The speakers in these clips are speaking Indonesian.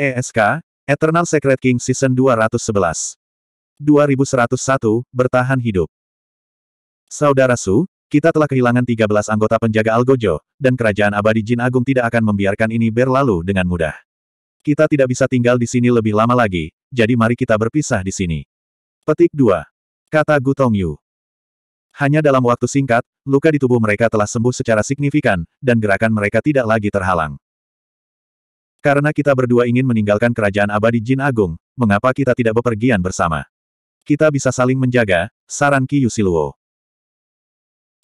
ESK, Eternal Secret King Season 211. 2101, Bertahan Hidup. Saudara Su, kita telah kehilangan 13 anggota penjaga Algojo, dan kerajaan abadi Jin Agung tidak akan membiarkan ini berlalu dengan mudah. Kita tidak bisa tinggal di sini lebih lama lagi, jadi mari kita berpisah di sini. Petik 2. Kata Gutong Yu. Hanya dalam waktu singkat, luka di tubuh mereka telah sembuh secara signifikan, dan gerakan mereka tidak lagi terhalang. Karena kita berdua ingin meninggalkan kerajaan abadi Jin Agung, mengapa kita tidak bepergian bersama? Kita bisa saling menjaga, saran Ki Yusiluo.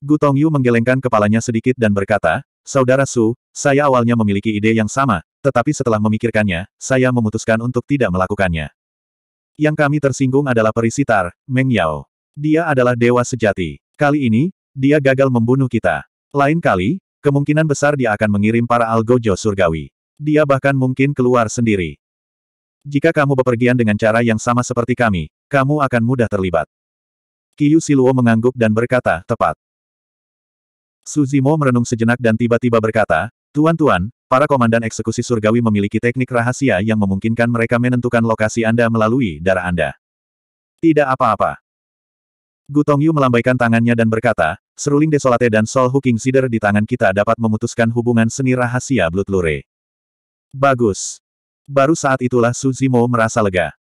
Gu Tongyu menggelengkan kepalanya sedikit dan berkata, Saudara Su, saya awalnya memiliki ide yang sama, tetapi setelah memikirkannya, saya memutuskan untuk tidak melakukannya. Yang kami tersinggung adalah Perisitar, Meng Yao. Dia adalah dewa sejati. Kali ini, dia gagal membunuh kita. Lain kali, kemungkinan besar dia akan mengirim para algojo surgawi. Dia bahkan mungkin keluar sendiri. Jika kamu bepergian dengan cara yang sama seperti kami, kamu akan mudah terlibat. Kiyu Siluo mengangguk dan berkata, tepat. Suzimo merenung sejenak dan tiba-tiba berkata, Tuan-tuan, para komandan eksekusi surgawi memiliki teknik rahasia yang memungkinkan mereka menentukan lokasi Anda melalui darah Anda. Tidak apa-apa. Gutong Yu melambaikan tangannya dan berkata, Seruling Desolate dan Sol Hooking Sider di tangan kita dapat memutuskan hubungan seni rahasia Blutlure. Bagus. Baru saat itulah Su Zimo merasa lega.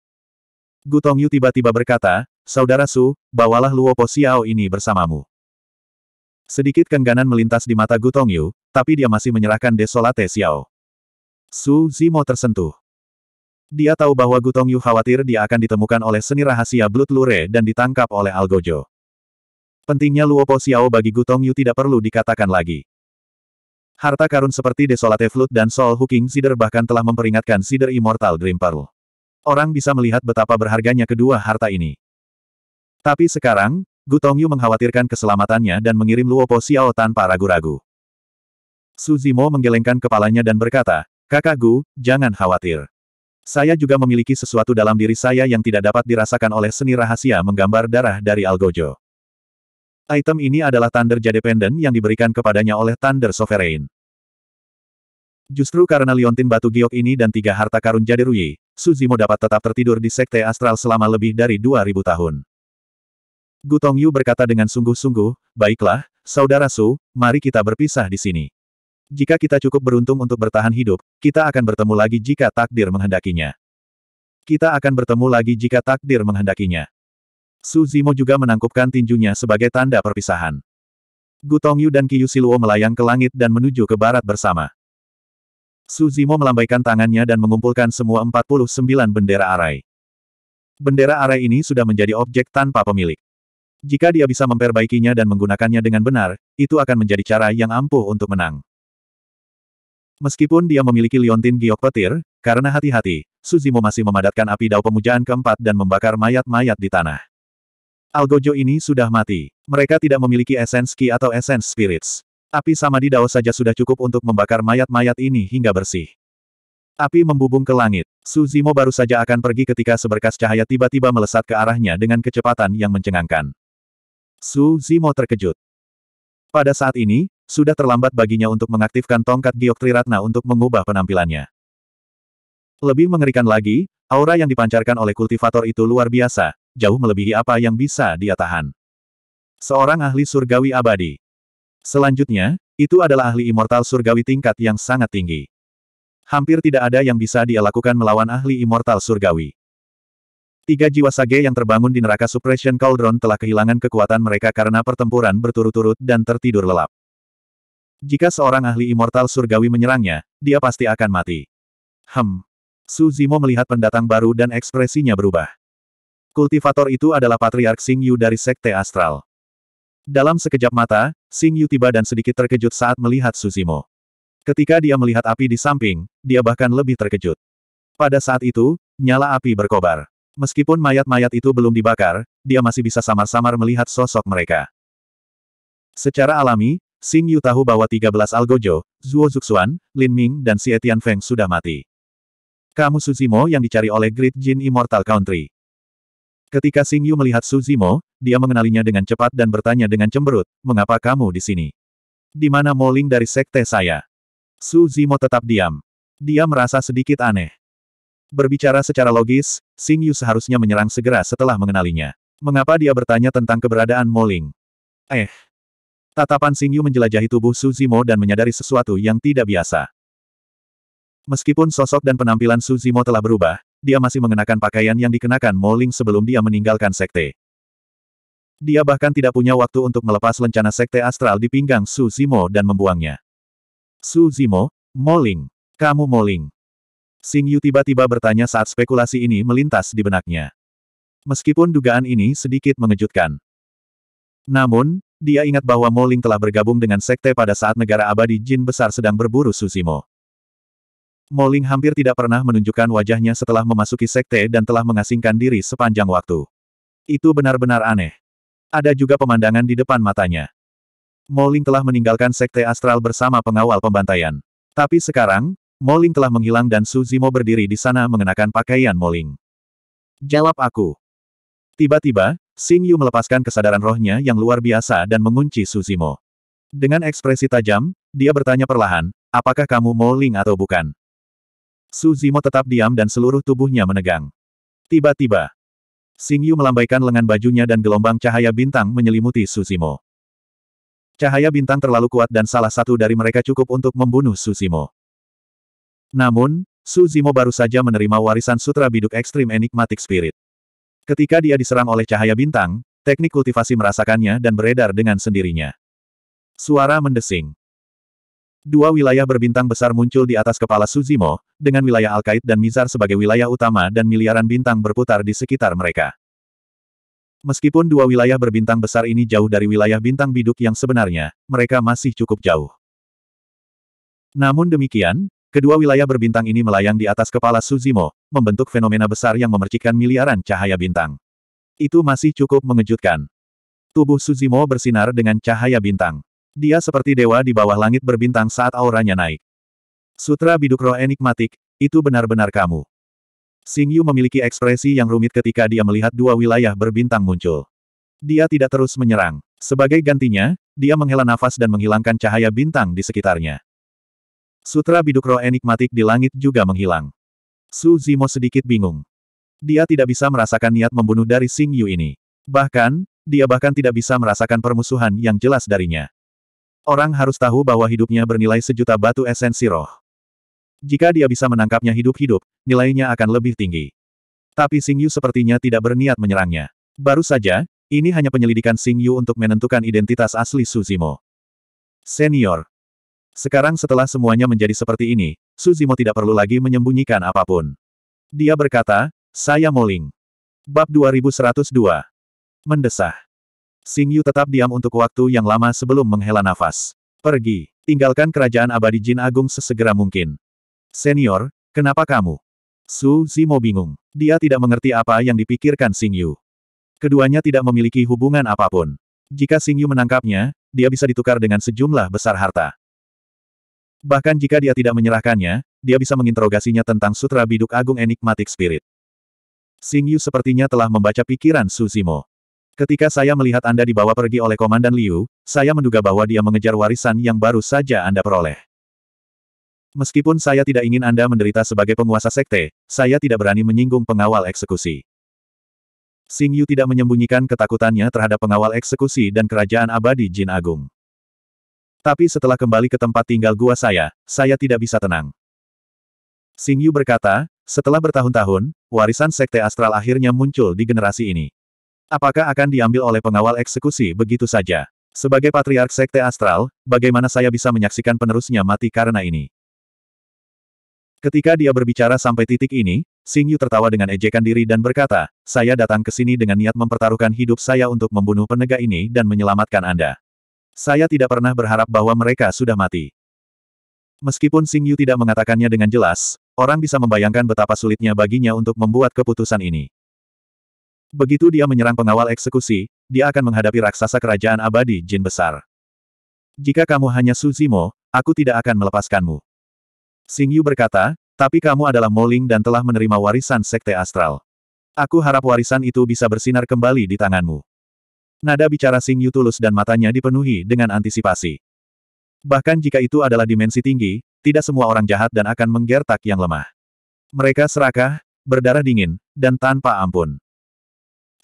Gu Tongyu tiba-tiba berkata, Saudara Su, bawalah Luo Po Xiao ini bersamamu. Sedikit kengganan melintas di mata Gu Tongyu, tapi dia masih menyerahkan Desolate Xiao. Su Zimo tersentuh. Dia tahu bahwa Gu Tongyu khawatir dia akan ditemukan oleh seni rahasia Blood Lure dan ditangkap oleh Algojo. Pentingnya Luo Po Xiao bagi Gu Tongyu tidak perlu dikatakan lagi. Harta karun seperti Desolate Flood dan Soul Hooking Sider bahkan telah memperingatkan Sider Immortal Dream Pearl. Orang bisa melihat betapa berharganya kedua harta ini. Tapi sekarang, Gu Tongyu mengkhawatirkan keselamatannya dan mengirim Luopo Xiao tanpa ragu-ragu. Su Zimo menggelengkan kepalanya dan berkata, Kakak Gu, jangan khawatir. Saya juga memiliki sesuatu dalam diri saya yang tidak dapat dirasakan oleh seni rahasia menggambar darah dari Algojo. Item ini adalah Thunder Jade Pendant yang diberikan kepadanya oleh Thunder Sovereign. Justru karena liontin batu giok ini dan tiga harta karun Jade Ruyi, Suzimo dapat tetap tertidur di Sekte Astral selama lebih dari 2000 tahun. Gutong Yu berkata dengan sungguh-sungguh, baiklah, Saudara Su, mari kita berpisah di sini. Jika kita cukup beruntung untuk bertahan hidup, kita akan bertemu lagi jika takdir menghendakinya. Kita akan bertemu lagi jika takdir menghendakinya. Su Zimo juga menangkupkan tinjunya sebagai tanda perpisahan. Gu Tongyu dan Qiyu Siluo melayang ke langit dan menuju ke barat bersama. Su Zimo melambaikan tangannya dan mengumpulkan semua 49 bendera arai. Bendera arai ini sudah menjadi objek tanpa pemilik. Jika dia bisa memperbaikinya dan menggunakannya dengan benar, itu akan menjadi cara yang ampuh untuk menang. Meskipun dia memiliki liontin giok petir, karena hati-hati, Suzimo masih memadatkan api dao pemujaan keempat dan membakar mayat-mayat di tanah. Algojo ini sudah mati. Mereka tidak memiliki esens Ki atau esens Spirits. Api sama di Dao saja sudah cukup untuk membakar mayat-mayat ini hingga bersih. Api membubung ke langit. Suzimo baru saja akan pergi ketika seberkas cahaya tiba-tiba melesat ke arahnya dengan kecepatan yang mencengangkan. Suzimo terkejut. Pada saat ini, sudah terlambat baginya untuk mengaktifkan tongkat giok triratna untuk mengubah penampilannya. Lebih mengerikan lagi, aura yang dipancarkan oleh kultivator itu luar biasa, jauh melebihi apa yang bisa dia tahan. Seorang ahli surgawi abadi. Selanjutnya, itu adalah ahli immortal surgawi tingkat yang sangat tinggi. Hampir tidak ada yang bisa dia lakukan melawan ahli immortal surgawi. Tiga jiwa sage yang terbangun di neraka Suppression Cauldron telah kehilangan kekuatan mereka karena pertempuran berturut-turut dan tertidur lelap. Jika seorang ahli immortal surgawi menyerangnya, dia pasti akan mati. Hem. Su Zimo melihat pendatang baru dan ekspresinya berubah. Kultivator itu adalah Patriark Xing Yu dari Sekte Astral. Dalam sekejap mata, Xing Yu tiba dan sedikit terkejut saat melihat Suzimo. Ketika dia melihat api di samping, dia bahkan lebih terkejut. Pada saat itu, nyala api berkobar. Meskipun mayat-mayat itu belum dibakar, dia masih bisa samar-samar melihat sosok mereka. Secara alami, Xing Yu tahu bahwa 13 Algojo, Zhuo Zuxuan, Lin Ming dan Xie Etian Feng sudah mati. Kamu Suzimo yang dicari oleh Great Jin Immortal Country. Ketika Xing Yu melihat Su Zimo, dia mengenalinya dengan cepat dan bertanya dengan cemberut, mengapa kamu di sini? Di mana Moling dari sekte saya? Su Zimo tetap diam. Dia merasa sedikit aneh. Berbicara secara logis, Xing Yu seharusnya menyerang segera setelah mengenalinya. Mengapa dia bertanya tentang keberadaan Moling? Eh. Tatapan Xing Yu menjelajahi tubuh Su Zimo dan menyadari sesuatu yang tidak biasa. Meskipun sosok dan penampilan Su Zimo telah berubah, dia masih mengenakan pakaian yang dikenakan Moling sebelum dia meninggalkan sekte. Dia bahkan tidak punya waktu untuk melepas lencana sekte astral di pinggang Su Zimo dan membuangnya. Su Zimo, Moling, kamu Moling. Xing Yu tiba-tiba bertanya saat spekulasi ini melintas di benaknya. Meskipun dugaan ini sedikit mengejutkan. Namun, dia ingat bahwa Moling telah bergabung dengan sekte pada saat negara abadi jin besar sedang berburu Susimo. Moling hampir tidak pernah menunjukkan wajahnya setelah memasuki sekte dan telah mengasingkan diri sepanjang waktu. Itu benar-benar aneh. Ada juga pemandangan di depan matanya. Moling telah meninggalkan sekte astral bersama pengawal pembantaian. Tapi sekarang, Moling telah menghilang dan Suzimo berdiri di sana mengenakan pakaian Moling. Jawab aku. Tiba-tiba, Xing Yu melepaskan kesadaran rohnya yang luar biasa dan mengunci Suzimo. Dengan ekspresi tajam, dia bertanya perlahan, apakah kamu Moling atau bukan? Su Zimo tetap diam dan seluruh tubuhnya menegang. Tiba-tiba, Sing Yu melambaikan lengan bajunya dan gelombang cahaya bintang menyelimuti Su Zimo. Cahaya bintang terlalu kuat dan salah satu dari mereka cukup untuk membunuh Su Zimo. Namun, Su Zimo baru saja menerima warisan Sutra Biduk Ekstrim Enigmatic Spirit. Ketika dia diserang oleh cahaya bintang, teknik kultivasi merasakannya dan beredar dengan sendirinya. Suara mendesing. Dua wilayah berbintang besar muncul di atas kepala Suzimo, dengan wilayah Alkait dan Mizar sebagai wilayah utama dan miliaran bintang berputar di sekitar mereka. Meskipun dua wilayah berbintang besar ini jauh dari wilayah bintang biduk yang sebenarnya, mereka masih cukup jauh. Namun demikian, kedua wilayah berbintang ini melayang di atas kepala Suzimo, membentuk fenomena besar yang memercikkan miliaran cahaya bintang. Itu masih cukup mengejutkan. Tubuh Suzimo bersinar dengan cahaya bintang. Dia seperti dewa di bawah langit berbintang saat auranya naik. Sutra Biduk Roh Enigmatik, itu benar-benar kamu. Sing Yu memiliki ekspresi yang rumit ketika dia melihat dua wilayah berbintang muncul. Dia tidak terus menyerang. Sebagai gantinya, dia menghela nafas dan menghilangkan cahaya bintang di sekitarnya. Sutra Biduk Roh Enigmatik di langit juga menghilang. Su Zimo sedikit bingung. Dia tidak bisa merasakan niat membunuh dari Sing Yu ini. Bahkan, dia bahkan tidak bisa merasakan permusuhan yang jelas darinya. Orang harus tahu bahwa hidupnya bernilai sejuta batu esensi roh. Jika dia bisa menangkapnya hidup-hidup, nilainya akan lebih tinggi. Tapi Xing Yu sepertinya tidak berniat menyerangnya. Baru saja, ini hanya penyelidikan Xing Yu untuk menentukan identitas asli Suzimo. Senior. Sekarang setelah semuanya menjadi seperti ini, Suzimo tidak perlu lagi menyembunyikan apapun. Dia berkata, saya Moling. Bab 2102. Mendesah. Xing Yu tetap diam untuk waktu yang lama sebelum menghela nafas. Pergi, tinggalkan kerajaan abadi Jin Agung sesegera mungkin. Senior, kenapa kamu? Su Zimo bingung. Dia tidak mengerti apa yang dipikirkan Xing Yu. Keduanya tidak memiliki hubungan apapun. Jika Xing Yu menangkapnya, dia bisa ditukar dengan sejumlah besar harta. Bahkan jika dia tidak menyerahkannya, dia bisa menginterogasinya tentang Sutra Biduk Agung Enigmatic Spirit. Xing Yu sepertinya telah membaca pikiran Su Zimo. Ketika saya melihat Anda dibawa pergi oleh Komandan Liu, saya menduga bahwa dia mengejar warisan yang baru saja Anda peroleh. Meskipun saya tidak ingin Anda menderita sebagai penguasa sekte, saya tidak berani menyinggung pengawal eksekusi. Xing Yu tidak menyembunyikan ketakutannya terhadap pengawal eksekusi dan kerajaan abadi Jin Agung. Tapi setelah kembali ke tempat tinggal gua saya, saya tidak bisa tenang. Xing Yu berkata, setelah bertahun-tahun, warisan sekte astral akhirnya muncul di generasi ini. Apakah akan diambil oleh pengawal eksekusi begitu saja? Sebagai patriark sekte astral, bagaimana saya bisa menyaksikan penerusnya mati karena ini? Ketika dia berbicara sampai titik ini, Xing Yu tertawa dengan ejekan diri dan berkata, saya datang ke sini dengan niat mempertaruhkan hidup saya untuk membunuh penegak ini dan menyelamatkan Anda. Saya tidak pernah berharap bahwa mereka sudah mati. Meskipun Xing Yu tidak mengatakannya dengan jelas, orang bisa membayangkan betapa sulitnya baginya untuk membuat keputusan ini. Begitu dia menyerang pengawal eksekusi, dia akan menghadapi raksasa kerajaan abadi jin besar. Jika kamu hanya Suzimo, aku tidak akan melepaskanmu. Xing Yu berkata, tapi kamu adalah Moling dan telah menerima warisan Sekte Astral. Aku harap warisan itu bisa bersinar kembali di tanganmu. Nada bicara Xing Yu tulus dan matanya dipenuhi dengan antisipasi. Bahkan jika itu adalah dimensi tinggi, tidak semua orang jahat dan akan menggertak yang lemah. Mereka serakah, berdarah dingin, dan tanpa ampun.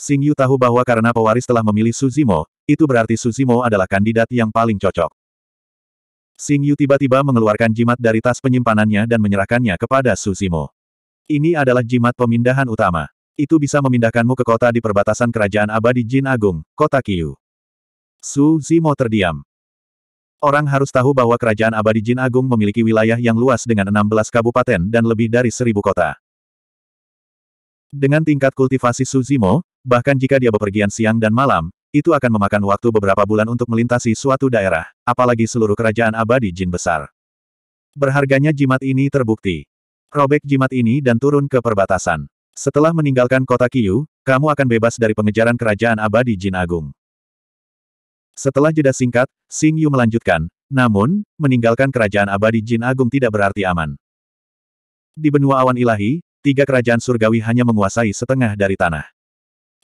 Xing Yu tahu bahwa karena pewaris telah memilih Suzimo, itu berarti Suzimo adalah kandidat yang paling cocok. Xing Yu tiba-tiba mengeluarkan jimat dari tas penyimpanannya dan menyerahkannya kepada Suzimo. Ini adalah jimat pemindahan utama. Itu bisa memindahkanmu ke kota di perbatasan kerajaan abadi Jin Agung, kota Kiyu. Suzimo terdiam. Orang harus tahu bahwa kerajaan abadi Jin Agung memiliki wilayah yang luas dengan 16 kabupaten dan lebih dari seribu kota. Dengan tingkat kultivasi Suzimo, bahkan jika dia bepergian siang dan malam, itu akan memakan waktu beberapa bulan untuk melintasi suatu daerah, apalagi seluruh kerajaan abadi jin besar. Berharganya jimat ini terbukti. Robek jimat ini dan turun ke perbatasan. Setelah meninggalkan kota Kiyu, kamu akan bebas dari pengejaran kerajaan abadi jin agung. Setelah jeda singkat, Sing Yu melanjutkan, namun, meninggalkan kerajaan abadi jin agung tidak berarti aman. Di benua awan ilahi, tiga kerajaan surgawi hanya menguasai setengah dari tanah.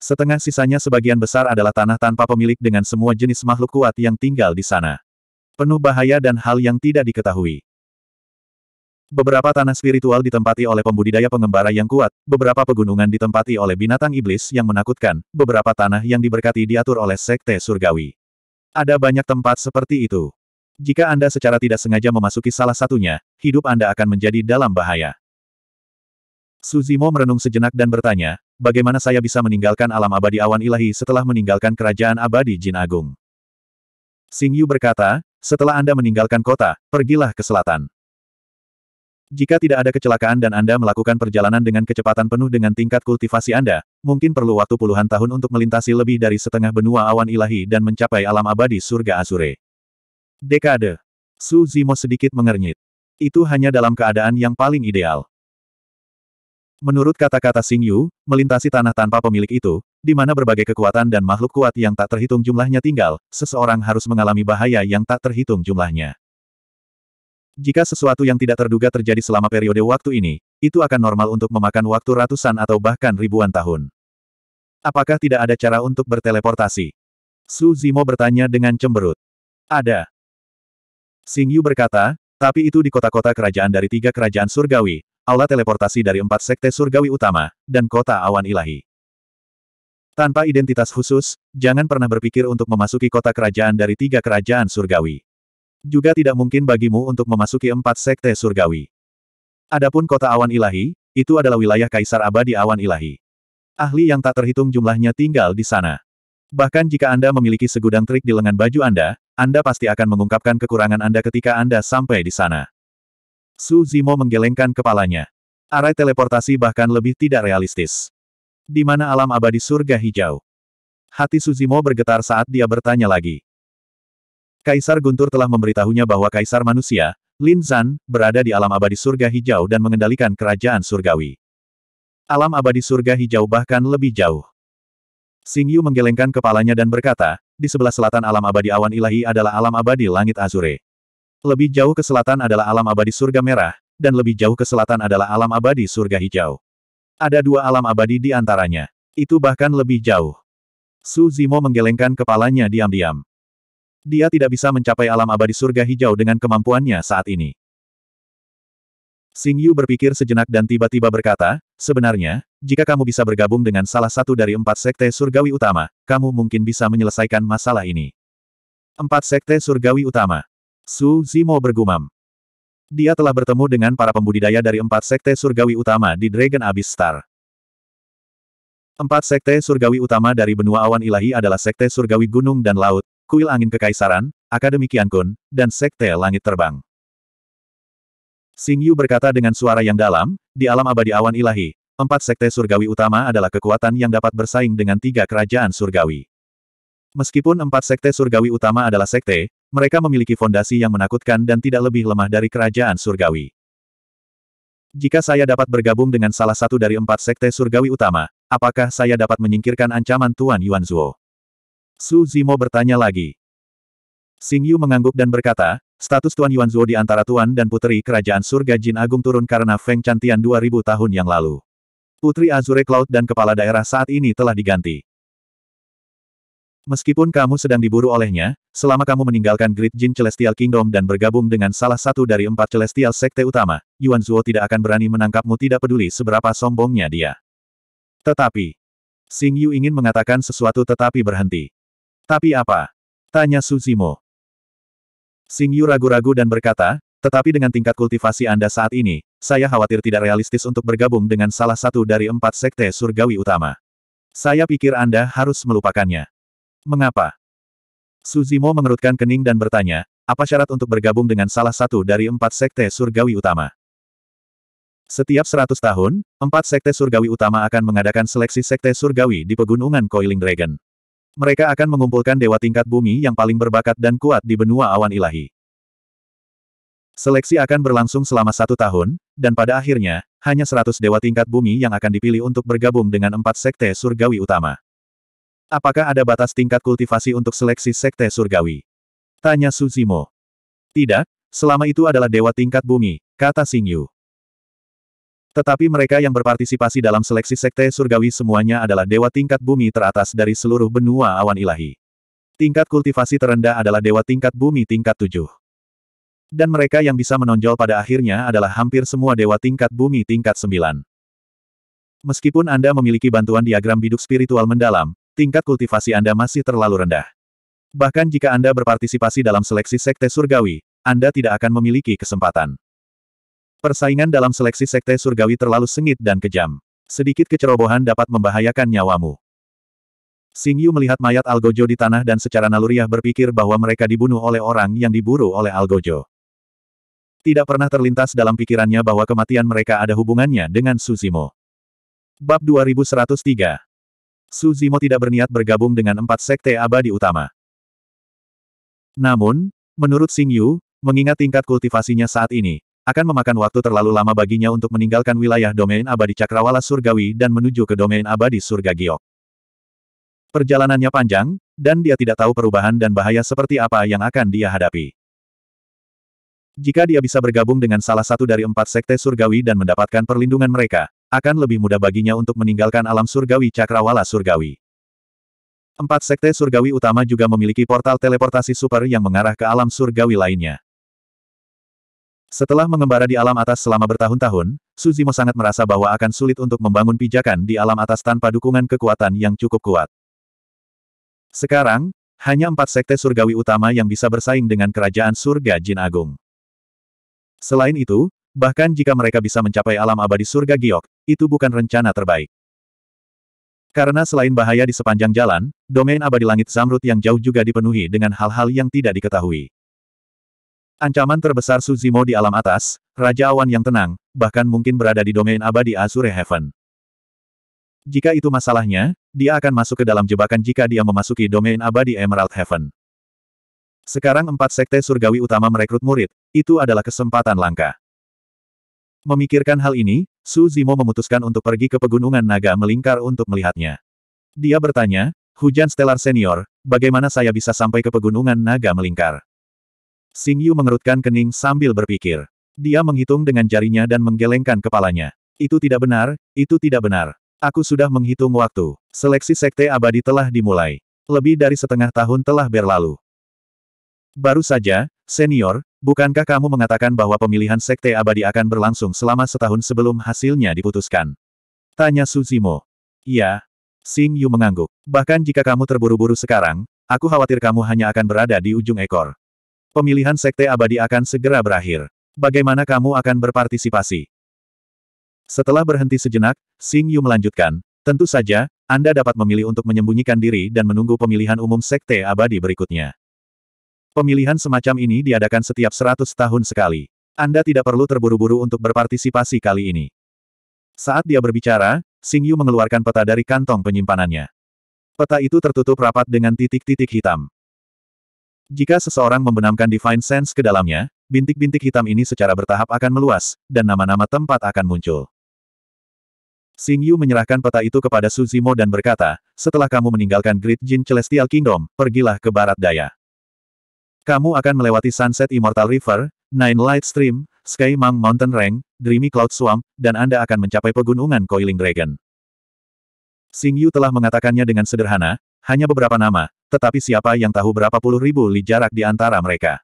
Setengah sisanya sebagian besar adalah tanah tanpa pemilik dengan semua jenis makhluk kuat yang tinggal di sana. Penuh bahaya dan hal yang tidak diketahui. Beberapa tanah spiritual ditempati oleh pembudidaya pengembara yang kuat, beberapa pegunungan ditempati oleh binatang iblis yang menakutkan, beberapa tanah yang diberkati diatur oleh sekte surgawi. Ada banyak tempat seperti itu. Jika Anda secara tidak sengaja memasuki salah satunya, hidup Anda akan menjadi dalam bahaya. Suzimo merenung sejenak dan bertanya, bagaimana saya bisa meninggalkan alam abadi awan ilahi setelah meninggalkan kerajaan abadi Jin Agung? Xing Yu berkata, setelah Anda meninggalkan kota, pergilah ke selatan. Jika tidak ada kecelakaan dan Anda melakukan perjalanan dengan kecepatan penuh dengan tingkat kultivasi Anda, mungkin perlu waktu puluhan tahun untuk melintasi lebih dari setengah benua awan ilahi dan mencapai alam abadi surga Azure. Dekade. Su Zimo sedikit mengernyit. Itu hanya dalam keadaan yang paling ideal. Menurut kata-kata Xing Yu, melintasi tanah tanpa pemilik itu, di mana berbagai kekuatan dan makhluk kuat yang tak terhitung jumlahnya tinggal, seseorang harus mengalami bahaya yang tak terhitung jumlahnya. Jika sesuatu yang tidak terduga terjadi selama periode waktu ini, itu akan normal untuk memakan waktu ratusan atau bahkan ribuan tahun. Apakah tidak ada cara untuk berteleportasi? Su Zimo bertanya dengan cemberut. Ada. Xing Yu berkata, tapi itu di kota-kota kerajaan dari tiga kerajaan surgawi, aula teleportasi dari empat sekte surgawi utama, dan kota awan ilahi. Tanpa identitas khusus, jangan pernah berpikir untuk memasuki kota kerajaan dari tiga kerajaan surgawi. Juga tidak mungkin bagimu untuk memasuki empat sekte surgawi. Adapun kota awan ilahi, itu adalah wilayah kaisar abadi awan ilahi. Ahli yang tak terhitung jumlahnya tinggal di sana. Bahkan jika Anda memiliki segudang trik di lengan baju Anda, Anda pasti akan mengungkapkan kekurangan Anda ketika Anda sampai di sana. Su Zimo menggelengkan kepalanya. Arai teleportasi bahkan lebih tidak realistis. Di mana alam abadi surga hijau? Hati Su Zimo bergetar saat dia bertanya lagi. Kaisar Guntur telah memberitahunya bahwa Kaisar Manusia, Lin Zan, berada di alam abadi surga hijau dan mengendalikan kerajaan surgawi. Alam abadi surga hijau bahkan lebih jauh. Sing Yu menggelengkan kepalanya dan berkata, di sebelah selatan alam abadi awan ilahi adalah alam abadi langit azure. Lebih jauh ke selatan adalah alam abadi surga merah, dan lebih jauh ke selatan adalah alam abadi surga hijau. Ada dua alam abadi di antaranya. Itu bahkan lebih jauh. Su Zimo menggelengkan kepalanya diam-diam. Dia tidak bisa mencapai alam abadi surga hijau dengan kemampuannya saat ini. Sing Yu berpikir sejenak dan tiba-tiba berkata, sebenarnya, jika kamu bisa bergabung dengan salah satu dari empat sekte surgawi utama, kamu mungkin bisa menyelesaikan masalah ini. Empat sekte surgawi utama. Su Zimo bergumam. Dia telah bertemu dengan para pembudidaya dari empat sekte surgawi utama di Dragon Abyss Star. Empat sekte surgawi utama dari benua awan ilahi adalah sekte surgawi gunung dan laut, kuil angin kekaisaran, akademi Kiankun, dan sekte langit terbang. Sing Yu berkata dengan suara yang dalam, di alam abadi awan ilahi, empat sekte surgawi utama adalah kekuatan yang dapat bersaing dengan tiga kerajaan surgawi. Meskipun empat sekte surgawi utama adalah sekte, mereka memiliki fondasi yang menakutkan dan tidak lebih lemah dari kerajaan surgawi. Jika saya dapat bergabung dengan salah satu dari empat sekte surgawi utama, apakah saya dapat menyingkirkan ancaman Tuan Yuanzuo? Su Zimo bertanya lagi. Xing Yu mengangguk dan berkata, status Tuan Yuanzuo di antara Tuan dan Putri Kerajaan Surga Jin Agung turun karena Feng dua 2000 tahun yang lalu. Putri Azure Cloud dan Kepala Daerah saat ini telah diganti. Meskipun kamu sedang diburu olehnya, selama kamu meninggalkan Great Jin Celestial Kingdom dan bergabung dengan salah satu dari empat Celestial Sekte utama, Yuan Zhuo tidak akan berani menangkapmu tidak peduli seberapa sombongnya dia. Tetapi, Xing Yu ingin mengatakan sesuatu tetapi berhenti. Tapi apa? Tanya Su Zimo. Xing Yu ragu-ragu dan berkata, tetapi dengan tingkat kultivasi Anda saat ini, saya khawatir tidak realistis untuk bergabung dengan salah satu dari empat sekte surgawi utama. Saya pikir Anda harus melupakannya. Mengapa? Suzimo mengerutkan kening dan bertanya, apa syarat untuk bergabung dengan salah satu dari empat sekte surgawi utama? Setiap seratus tahun, empat sekte surgawi utama akan mengadakan seleksi sekte surgawi di pegunungan Coiling Dragon. Mereka akan mengumpulkan dewa tingkat bumi yang paling berbakat dan kuat di benua awan ilahi. Seleksi akan berlangsung selama satu tahun, dan pada akhirnya, hanya seratus dewa tingkat bumi yang akan dipilih untuk bergabung dengan empat sekte surgawi utama. Apakah ada batas tingkat kultivasi untuk seleksi sekte surgawi? Tanya Suzimo. Tidak, selama itu adalah dewa tingkat bumi, kata Yu. Tetapi mereka yang berpartisipasi dalam seleksi sekte surgawi semuanya adalah dewa tingkat bumi teratas dari seluruh benua awan ilahi. Tingkat kultivasi terendah adalah dewa tingkat bumi tingkat tujuh. Dan mereka yang bisa menonjol pada akhirnya adalah hampir semua dewa tingkat bumi tingkat sembilan. Meskipun Anda memiliki bantuan diagram biduk spiritual mendalam, tingkat kultivasi Anda masih terlalu rendah. Bahkan jika Anda berpartisipasi dalam seleksi Sekte Surgawi, Anda tidak akan memiliki kesempatan. Persaingan dalam seleksi Sekte Surgawi terlalu sengit dan kejam. Sedikit kecerobohan dapat membahayakan nyawamu. Sing Yu melihat mayat Algojo di tanah dan secara naluriah berpikir bahwa mereka dibunuh oleh orang yang diburu oleh Algojo. Tidak pernah terlintas dalam pikirannya bahwa kematian mereka ada hubungannya dengan Suzimo. Bab 2103 Su Zimo tidak berniat bergabung dengan empat sekte abadi utama. Namun, menurut Sing Yu, mengingat tingkat kultivasinya saat ini, akan memakan waktu terlalu lama baginya untuk meninggalkan wilayah domain abadi cakrawala surgawi dan menuju ke domain abadi surga giok. Perjalanannya panjang, dan dia tidak tahu perubahan dan bahaya seperti apa yang akan dia hadapi. Jika dia bisa bergabung dengan salah satu dari empat sekte surgawi dan mendapatkan perlindungan mereka, akan lebih mudah baginya untuk meninggalkan alam surgawi cakrawala surgawi. Empat sekte surgawi utama juga memiliki portal teleportasi super yang mengarah ke alam surgawi lainnya. Setelah mengembara di alam atas selama bertahun-tahun, Suzimo sangat merasa bahwa akan sulit untuk membangun pijakan di alam atas tanpa dukungan kekuatan yang cukup kuat. Sekarang, hanya empat sekte surgawi utama yang bisa bersaing dengan kerajaan surga Jin Agung. Selain itu, bahkan jika mereka bisa mencapai alam abadi surga Giok, itu bukan rencana terbaik. Karena selain bahaya di sepanjang jalan, domain abadi langit Zamrud yang jauh juga dipenuhi dengan hal-hal yang tidak diketahui. Ancaman terbesar Suzimo di alam atas, Raja Awan yang tenang, bahkan mungkin berada di domain abadi Azure Heaven. Jika itu masalahnya, dia akan masuk ke dalam jebakan jika dia memasuki domain abadi Emerald Heaven. Sekarang empat sekte surgawi utama merekrut murid, itu adalah kesempatan langka. Memikirkan hal ini, Su Zimo memutuskan untuk pergi ke Pegunungan Naga melingkar untuk melihatnya. Dia bertanya, Hujan Stellar Senior, bagaimana saya bisa sampai ke Pegunungan Naga melingkar? Sing Yu mengerutkan kening sambil berpikir. Dia menghitung dengan jarinya dan menggelengkan kepalanya. Itu tidak benar, itu tidak benar. Aku sudah menghitung waktu. Seleksi Sekte Abadi telah dimulai. Lebih dari setengah tahun telah berlalu. Baru saja, senior, Bukankah kamu mengatakan bahwa pemilihan Sekte Abadi akan berlangsung selama setahun sebelum hasilnya diputuskan? Tanya Suzimo. Ya, Sing Yu mengangguk. Bahkan jika kamu terburu-buru sekarang, aku khawatir kamu hanya akan berada di ujung ekor. Pemilihan Sekte Abadi akan segera berakhir. Bagaimana kamu akan berpartisipasi? Setelah berhenti sejenak, Sing Yu melanjutkan, tentu saja, Anda dapat memilih untuk menyembunyikan diri dan menunggu pemilihan umum Sekte Abadi berikutnya. Pemilihan semacam ini diadakan setiap 100 tahun sekali. Anda tidak perlu terburu-buru untuk berpartisipasi kali ini. Saat dia berbicara, Xing Yu mengeluarkan peta dari kantong penyimpanannya. Peta itu tertutup rapat dengan titik-titik hitam. Jika seseorang membenamkan Divine Sense ke dalamnya, bintik-bintik hitam ini secara bertahap akan meluas, dan nama-nama tempat akan muncul. Xing Yu menyerahkan peta itu kepada Suzimo dan berkata, setelah kamu meninggalkan Great Jin Celestial Kingdom, pergilah ke barat daya. Kamu akan melewati Sunset Immortal River, Nine Light Stream, Sky Mang Mountain Range, Dreamy Cloud Swamp, dan Anda akan mencapai pegunungan Coiling Dragon. Xing Yu telah mengatakannya dengan sederhana, hanya beberapa nama, tetapi siapa yang tahu berapa puluh ribu li jarak di antara mereka.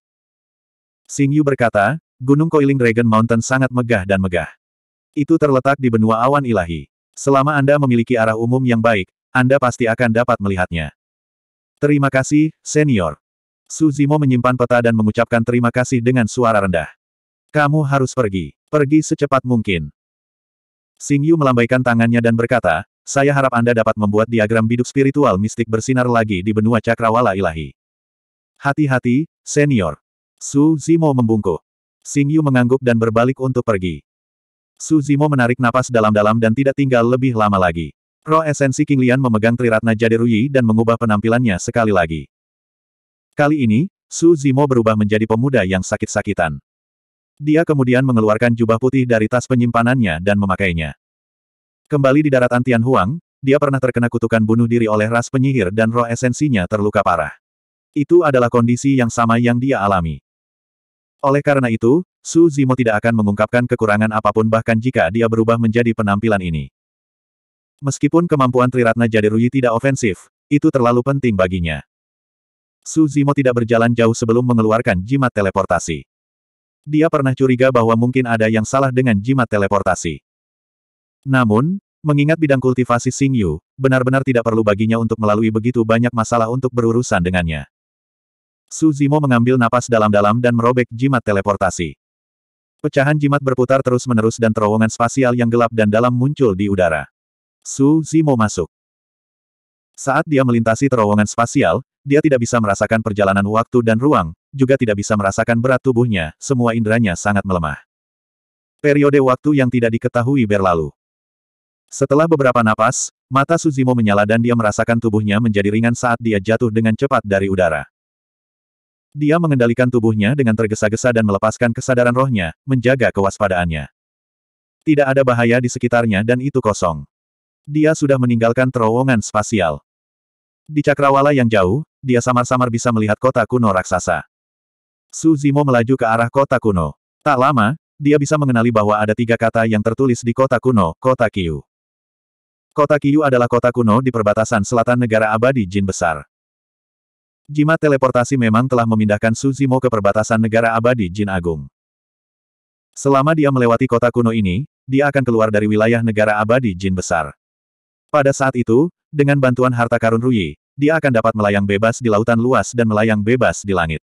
Xing Yu berkata, Gunung Coiling Dragon Mountain sangat megah dan megah. Itu terletak di benua awan ilahi. Selama Anda memiliki arah umum yang baik, Anda pasti akan dapat melihatnya. Terima kasih, senior. Su Zimo menyimpan peta dan mengucapkan terima kasih dengan suara rendah. Kamu harus pergi. Pergi secepat mungkin. Xing Yu melambaikan tangannya dan berkata, saya harap Anda dapat membuat diagram biduk spiritual mistik bersinar lagi di benua cakrawala ilahi. Hati-hati, senior. Su Zimo membungkuk. Xing Yu mengangguk dan berbalik untuk pergi. Su Zimo menarik napas dalam-dalam dan tidak tinggal lebih lama lagi. Roh esensi King Lian memegang Triratna Jaderui dan mengubah penampilannya sekali lagi. Kali ini, Su Zimo berubah menjadi pemuda yang sakit-sakitan. Dia kemudian mengeluarkan jubah putih dari tas penyimpanannya dan memakainya. Kembali di daratan Tian Huang, dia pernah terkena kutukan bunuh diri oleh ras penyihir dan roh esensinya terluka parah. Itu adalah kondisi yang sama yang dia alami. Oleh karena itu, Su Zimo tidak akan mengungkapkan kekurangan apapun bahkan jika dia berubah menjadi penampilan ini. Meskipun kemampuan Triratna Jaderuyi tidak ofensif, itu terlalu penting baginya. Su Zimo tidak berjalan jauh sebelum mengeluarkan jimat teleportasi. Dia pernah curiga bahwa mungkin ada yang salah dengan jimat teleportasi. Namun, mengingat bidang kultivasi Xing Yu, benar-benar tidak perlu baginya untuk melalui begitu banyak masalah untuk berurusan dengannya. Su Zimo mengambil napas dalam-dalam dan merobek jimat teleportasi. Pecahan jimat berputar terus-menerus dan terowongan spasial yang gelap dan dalam muncul di udara. Su Zimo masuk. Saat dia melintasi terowongan spasial, dia tidak bisa merasakan perjalanan waktu dan ruang, juga tidak bisa merasakan berat tubuhnya, semua inderanya sangat melemah. Periode waktu yang tidak diketahui berlalu. Setelah beberapa napas, mata Suzimo menyala dan dia merasakan tubuhnya menjadi ringan saat dia jatuh dengan cepat dari udara. Dia mengendalikan tubuhnya dengan tergesa-gesa dan melepaskan kesadaran rohnya, menjaga kewaspadaannya. Tidak ada bahaya di sekitarnya dan itu kosong. Dia sudah meninggalkan terowongan spasial. Di cakrawala yang jauh, dia samar-samar bisa melihat kota kuno raksasa. Su Zimo melaju ke arah kota kuno. Tak lama, dia bisa mengenali bahwa ada tiga kata yang tertulis di kota kuno, kota Kiyu. Kota Kiyu adalah kota kuno di perbatasan selatan negara abadi Jin Besar. Jimat teleportasi memang telah memindahkan Suzimo ke perbatasan negara abadi Jin Agung. Selama dia melewati kota kuno ini, dia akan keluar dari wilayah negara abadi Jin Besar. Pada saat itu, dengan bantuan harta karun Rui dia akan dapat melayang bebas di lautan luas dan melayang bebas di langit.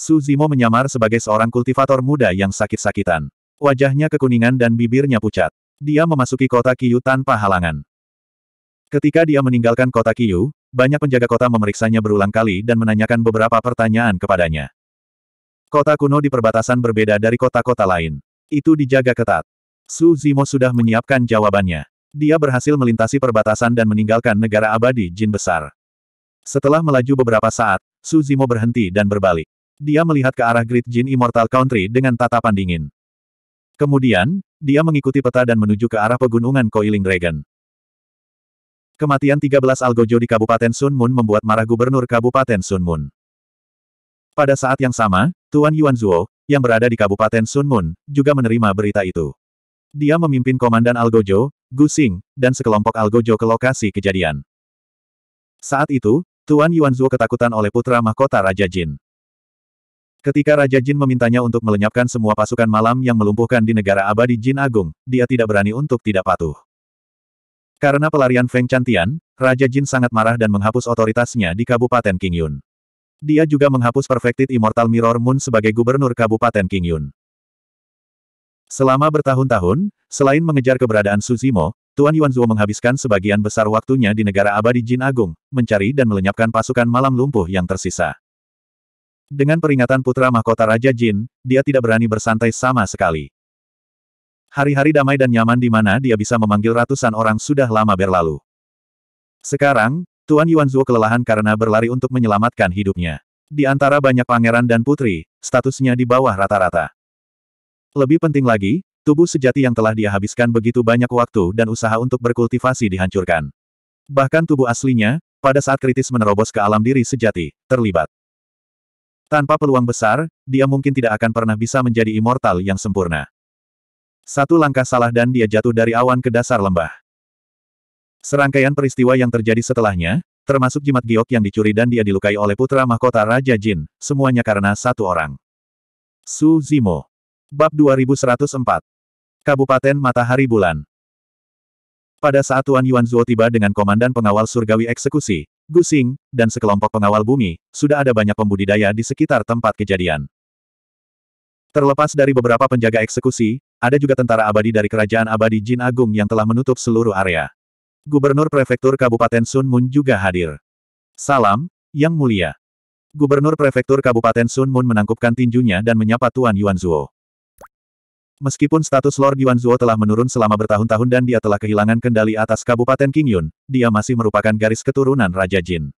Su Zimo menyamar sebagai seorang kultivator muda yang sakit-sakitan. Wajahnya kekuningan dan bibirnya pucat. Dia memasuki kota Kiyu tanpa halangan. Ketika dia meninggalkan kota Kiyu, banyak penjaga kota memeriksanya berulang kali dan menanyakan beberapa pertanyaan kepadanya. Kota kuno di perbatasan berbeda dari kota-kota lain. Itu dijaga ketat. Su Zimo sudah menyiapkan jawabannya. Dia berhasil melintasi perbatasan dan meninggalkan negara abadi jin besar. Setelah melaju beberapa saat, Su Zimo berhenti dan berbalik. Dia melihat ke arah Great Jin Immortal Country dengan tatapan dingin. Kemudian, dia mengikuti peta dan menuju ke arah pegunungan Koiling Dragon. Kematian 13 Algojo di Kabupaten Sun Moon membuat marah Gubernur Kabupaten Sun Moon. Pada saat yang sama, Tuan Yuan Zhuo, yang berada di Kabupaten Sun Moon, juga menerima berita itu. Dia memimpin Komandan Algojo, Gu Xing, dan sekelompok Algojo ke lokasi kejadian. Saat itu, Tuan Yuanzuo ketakutan oleh putra mahkota Raja Jin. Ketika Raja Jin memintanya untuk melenyapkan semua pasukan malam yang melumpuhkan di negara abadi Jin Agung, dia tidak berani untuk tidak patuh. Karena pelarian Feng Chantian, Raja Jin sangat marah dan menghapus otoritasnya di Kabupaten Qingyun. Dia juga menghapus Perfected Immortal Mirror Moon sebagai gubernur Kabupaten Qingyun. Selama bertahun-tahun, selain mengejar keberadaan Suzimo, Tuan Yuanzuo menghabiskan sebagian besar waktunya di negara abadi Jin Agung, mencari dan melenyapkan pasukan malam lumpuh yang tersisa. Dengan peringatan putra mahkota Raja Jin, dia tidak berani bersantai sama sekali. Hari-hari damai dan nyaman di mana dia bisa memanggil ratusan orang sudah lama berlalu. Sekarang, Tuan Yuanzuo kelelahan karena berlari untuk menyelamatkan hidupnya. Di antara banyak pangeran dan putri, statusnya di bawah rata-rata. Lebih penting lagi, tubuh sejati yang telah dia habiskan begitu banyak waktu dan usaha untuk berkultivasi dihancurkan. Bahkan tubuh aslinya, pada saat kritis menerobos ke alam diri sejati, terlibat. Tanpa peluang besar, dia mungkin tidak akan pernah bisa menjadi immortal yang sempurna. Satu langkah salah dan dia jatuh dari awan ke dasar lembah. Serangkaian peristiwa yang terjadi setelahnya, termasuk jimat giok yang dicuri dan dia dilukai oleh putra mahkota Raja Jin, semuanya karena satu orang. Su Zimo Bab 2104. Kabupaten Matahari Bulan. Pada saat Tuan Yuan Zuo tiba dengan komandan pengawal surgawi eksekusi, Gusing, dan sekelompok pengawal bumi, sudah ada banyak pembudidaya di sekitar tempat kejadian. Terlepas dari beberapa penjaga eksekusi, ada juga tentara abadi dari kerajaan abadi Jin Agung yang telah menutup seluruh area. Gubernur Prefektur Kabupaten Sun Moon juga hadir. Salam, Yang Mulia. Gubernur Prefektur Kabupaten Sun Moon menangkupkan tinjunya dan menyapa Tuan Yuan Zuo. Meskipun status Lord Yuan Zuo telah menurun selama bertahun-tahun dan dia telah kehilangan kendali atas Kabupaten Qingyun, dia masih merupakan garis keturunan Raja Jin.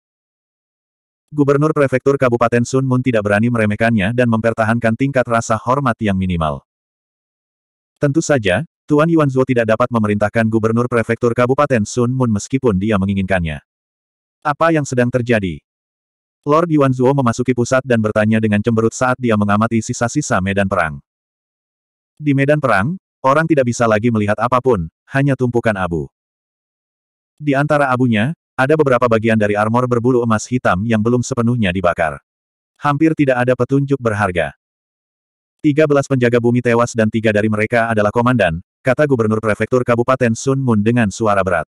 Gubernur Prefektur Kabupaten Sun Moon tidak berani meremehkannya dan mempertahankan tingkat rasa hormat yang minimal. Tentu saja, Tuan Yuan Zuo tidak dapat memerintahkan Gubernur Prefektur Kabupaten Sun Moon meskipun dia menginginkannya. Apa yang sedang terjadi? Lord Yuan Zuo memasuki pusat dan bertanya dengan cemberut saat dia mengamati sisa-sisa medan perang. Di medan perang, orang tidak bisa lagi melihat apapun, hanya tumpukan abu. Di antara abunya, ada beberapa bagian dari armor berbulu emas hitam yang belum sepenuhnya dibakar. Hampir tidak ada petunjuk berharga. 13 penjaga bumi tewas dan tiga dari mereka adalah komandan, kata Gubernur Prefektur Kabupaten Sun Moon dengan suara berat.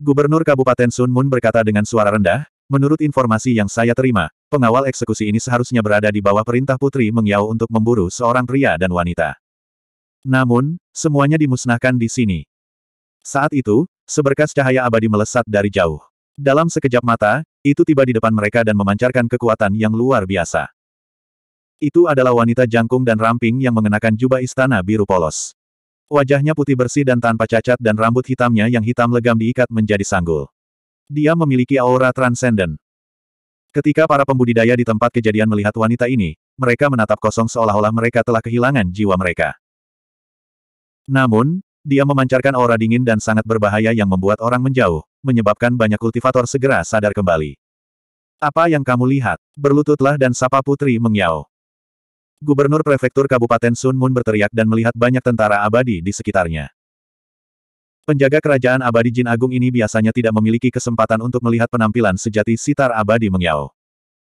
Gubernur Kabupaten Sun Moon berkata dengan suara rendah, menurut informasi yang saya terima, Pengawal eksekusi ini seharusnya berada di bawah perintah Putri Mengyau untuk memburu seorang pria dan wanita. Namun, semuanya dimusnahkan di sini. Saat itu, seberkas cahaya abadi melesat dari jauh. Dalam sekejap mata, itu tiba di depan mereka dan memancarkan kekuatan yang luar biasa. Itu adalah wanita jangkung dan ramping yang mengenakan jubah istana biru polos. Wajahnya putih bersih dan tanpa cacat dan rambut hitamnya yang hitam legam diikat menjadi sanggul. Dia memiliki aura transenden. Ketika para pembudidaya di tempat kejadian melihat wanita ini, mereka menatap kosong seolah-olah mereka telah kehilangan jiwa mereka. Namun, dia memancarkan aura dingin dan sangat berbahaya yang membuat orang menjauh, menyebabkan banyak kultivator segera sadar kembali. Apa yang kamu lihat? Berlututlah dan sapa putri mengyau. Gubernur Prefektur Kabupaten Sun Moon berteriak dan melihat banyak tentara abadi di sekitarnya. Penjaga kerajaan abadi jin agung ini biasanya tidak memiliki kesempatan untuk melihat penampilan sejati sitar abadi mengyao.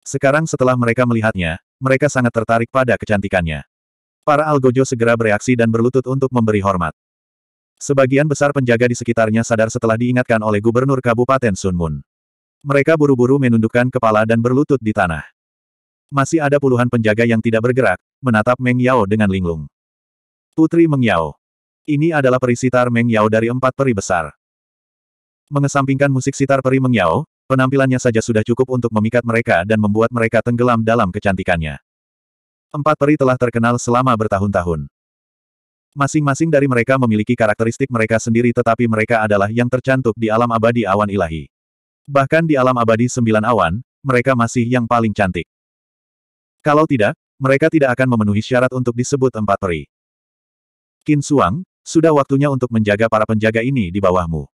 Sekarang setelah mereka melihatnya, mereka sangat tertarik pada kecantikannya. Para algojo segera bereaksi dan berlutut untuk memberi hormat. Sebagian besar penjaga di sekitarnya sadar setelah diingatkan oleh Gubernur Kabupaten Sunmun. Mereka buru-buru menundukkan kepala dan berlutut di tanah. Masih ada puluhan penjaga yang tidak bergerak, menatap Meng Yao dengan linglung. Putri Meng Yao, ini adalah peri sitar Meng Yao dari empat peri besar. Mengesampingkan musik sitar peri Meng Yao, penampilannya saja sudah cukup untuk memikat mereka dan membuat mereka tenggelam dalam kecantikannya. Empat peri telah terkenal selama bertahun-tahun. Masing-masing dari mereka memiliki karakteristik mereka sendiri tetapi mereka adalah yang tercantik di alam abadi awan ilahi. Bahkan di alam abadi sembilan awan, mereka masih yang paling cantik. Kalau tidak, mereka tidak akan memenuhi syarat untuk disebut empat peri. Qin Suang, sudah waktunya untuk menjaga para penjaga ini di bawahmu.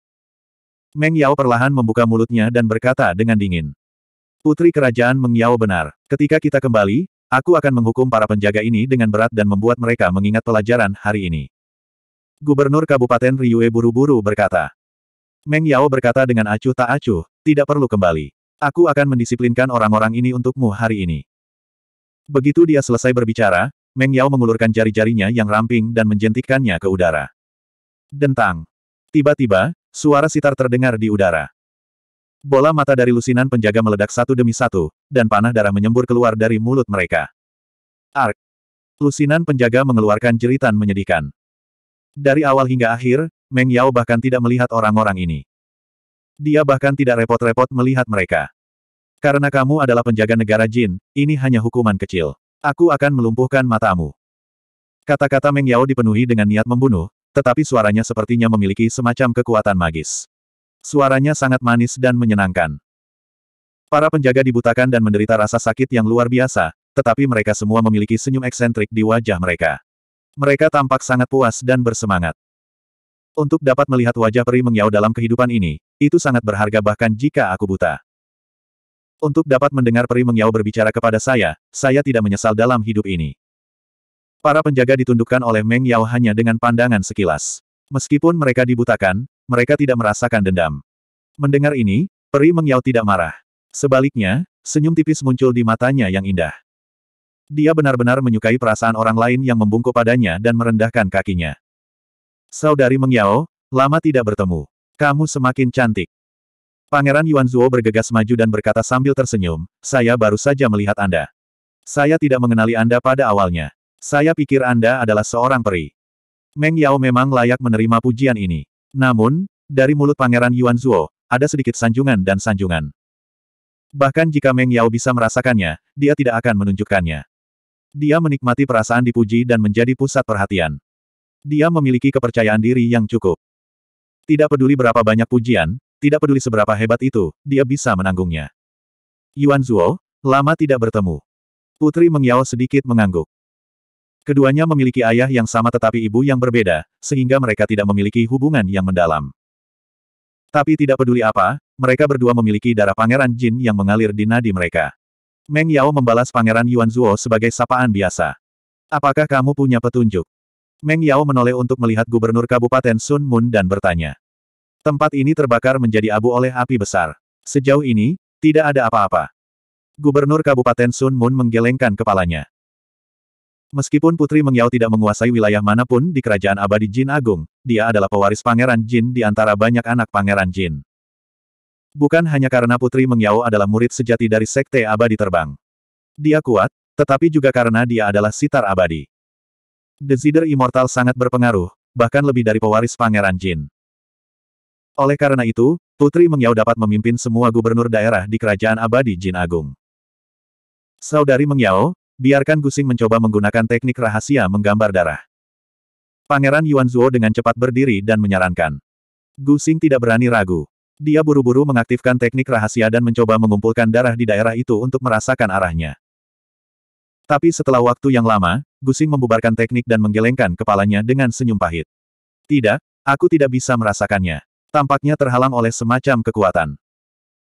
Meng Yao perlahan membuka mulutnya dan berkata dengan dingin. Putri kerajaan Meng Yao benar. Ketika kita kembali, aku akan menghukum para penjaga ini dengan berat dan membuat mereka mengingat pelajaran hari ini. Gubernur Kabupaten Riue buru-buru berkata. Meng Yao berkata dengan acuh tak acuh, tidak perlu kembali. Aku akan mendisiplinkan orang-orang ini untukmu hari ini. Begitu dia selesai berbicara, Meng Yao mengulurkan jari-jarinya yang ramping dan menjentikkannya ke udara. Dentang. Tiba-tiba, suara sitar terdengar di udara. Bola mata dari lusinan penjaga meledak satu demi satu, dan panah darah menyembur keluar dari mulut mereka. Ark. Lusinan penjaga mengeluarkan jeritan menyedihkan. Dari awal hingga akhir, Meng Yao bahkan tidak melihat orang-orang ini. Dia bahkan tidak repot-repot melihat mereka. Karena kamu adalah penjaga negara jin, ini hanya hukuman kecil. Aku akan melumpuhkan matamu. Kata-kata Meng Yao dipenuhi dengan niat membunuh, tetapi suaranya sepertinya memiliki semacam kekuatan magis. Suaranya sangat manis dan menyenangkan. Para penjaga dibutakan dan menderita rasa sakit yang luar biasa, tetapi mereka semua memiliki senyum eksentrik di wajah mereka. Mereka tampak sangat puas dan bersemangat. Untuk dapat melihat wajah peri Meng dalam kehidupan ini, itu sangat berharga bahkan jika aku buta. Untuk dapat mendengar peri mengiau berbicara kepada saya, saya tidak menyesal dalam hidup ini. Para penjaga ditundukkan oleh Meng Yao hanya dengan pandangan sekilas. Meskipun mereka dibutakan, mereka tidak merasakan dendam. Mendengar ini, peri Yao tidak marah. Sebaliknya, senyum tipis muncul di matanya yang indah. Dia benar-benar menyukai perasaan orang lain yang membungkuk padanya dan merendahkan kakinya. Saudari Mengyao, lama tidak bertemu. Kamu semakin cantik. Pangeran Yuan Zhuo bergegas maju dan berkata sambil tersenyum, saya baru saja melihat Anda. Saya tidak mengenali Anda pada awalnya. Saya pikir Anda adalah seorang peri. Meng Yao memang layak menerima pujian ini. Namun, dari mulut Pangeran Yuan Zhuo, ada sedikit sanjungan dan sanjungan. Bahkan jika Meng Yao bisa merasakannya, dia tidak akan menunjukkannya. Dia menikmati perasaan dipuji dan menjadi pusat perhatian. Dia memiliki kepercayaan diri yang cukup. Tidak peduli berapa banyak pujian, tidak peduli seberapa hebat itu, dia bisa menanggungnya. Yuan Zuo, lama tidak bertemu. Putri Mengyao sedikit mengangguk. Keduanya memiliki ayah yang sama tetapi ibu yang berbeda, sehingga mereka tidak memiliki hubungan yang mendalam. Tapi tidak peduli apa, mereka berdua memiliki darah pangeran Jin yang mengalir di nadi mereka. Meng Yao membalas pangeran Yuan Zuo sebagai sapaan biasa. Apakah kamu punya petunjuk? Meng Yao menoleh untuk melihat gubernur Kabupaten Sun Moon dan bertanya. Tempat ini terbakar menjadi abu oleh api besar. Sejauh ini, tidak ada apa-apa. Gubernur Kabupaten Sun Moon menggelengkan kepalanya. Meskipun Putri Mengyao tidak menguasai wilayah manapun di Kerajaan Abadi Jin Agung, dia adalah pewaris Pangeran Jin di antara banyak anak Pangeran Jin. Bukan hanya karena Putri Mengyao adalah murid sejati dari Sekte Abadi Terbang. Dia kuat, tetapi juga karena dia adalah sitar abadi. Desider Immortal sangat berpengaruh, bahkan lebih dari pewaris Pangeran Jin. Oleh karena itu, Putri Mengyao dapat memimpin semua gubernur daerah di Kerajaan Abadi Jin Agung. Saudari Mengyao, biarkan Gusing mencoba menggunakan teknik rahasia menggambar darah. Pangeran Yuan Zuo dengan cepat berdiri dan menyarankan. Gusing tidak berani ragu. Dia buru-buru mengaktifkan teknik rahasia dan mencoba mengumpulkan darah di daerah itu untuk merasakan arahnya. Tapi setelah waktu yang lama, Gusing membubarkan teknik dan menggelengkan kepalanya dengan senyum pahit. Tidak, aku tidak bisa merasakannya tampaknya terhalang oleh semacam kekuatan.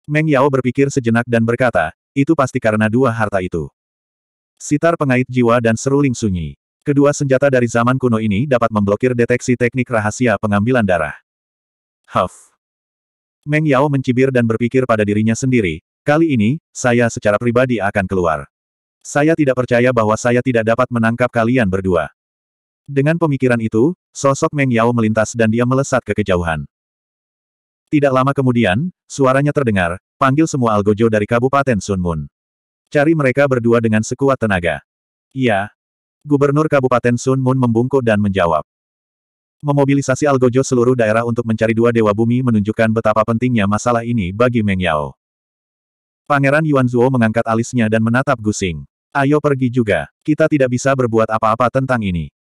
Meng Yao berpikir sejenak dan berkata, itu pasti karena dua harta itu. Sitar pengait jiwa dan seruling sunyi. Kedua senjata dari zaman kuno ini dapat memblokir deteksi teknik rahasia pengambilan darah. Huff. Meng Yao mencibir dan berpikir pada dirinya sendiri, kali ini, saya secara pribadi akan keluar. Saya tidak percaya bahwa saya tidak dapat menangkap kalian berdua. Dengan pemikiran itu, sosok Meng Yao melintas dan dia melesat ke kejauhan. Tidak lama kemudian, suaranya terdengar, panggil semua algojo dari Kabupaten Sunmun. Cari mereka berdua dengan sekuat tenaga. Iya. Gubernur Kabupaten Sunmun membungkuk dan menjawab. Memobilisasi algojo seluruh daerah untuk mencari dua dewa bumi menunjukkan betapa pentingnya masalah ini bagi Meng Yao. Pangeran Yuan Zhuo mengangkat alisnya dan menatap Gusing. Ayo pergi juga, kita tidak bisa berbuat apa-apa tentang ini.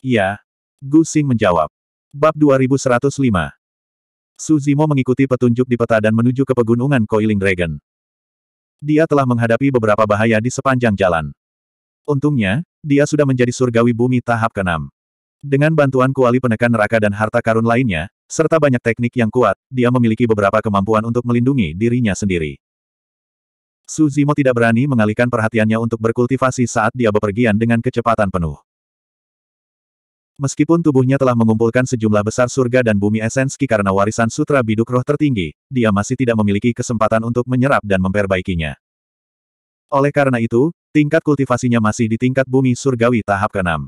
Iya. Gusing menjawab. Bab 2105. Su Zimo mengikuti petunjuk di peta dan menuju ke pegunungan Coiling Dragon. Dia telah menghadapi beberapa bahaya di sepanjang jalan. Untungnya, dia sudah menjadi surgawi bumi tahap ke-6. Dengan bantuan kuali penekan neraka dan harta karun lainnya, serta banyak teknik yang kuat, dia memiliki beberapa kemampuan untuk melindungi dirinya sendiri. Su Zimo tidak berani mengalihkan perhatiannya untuk berkultivasi saat dia bepergian dengan kecepatan penuh. Meskipun tubuhnya telah mengumpulkan sejumlah besar surga dan bumi esenski karena warisan sutra biduk roh tertinggi, dia masih tidak memiliki kesempatan untuk menyerap dan memperbaikinya. Oleh karena itu, tingkat kultivasinya masih di tingkat bumi surgawi tahap ke-6.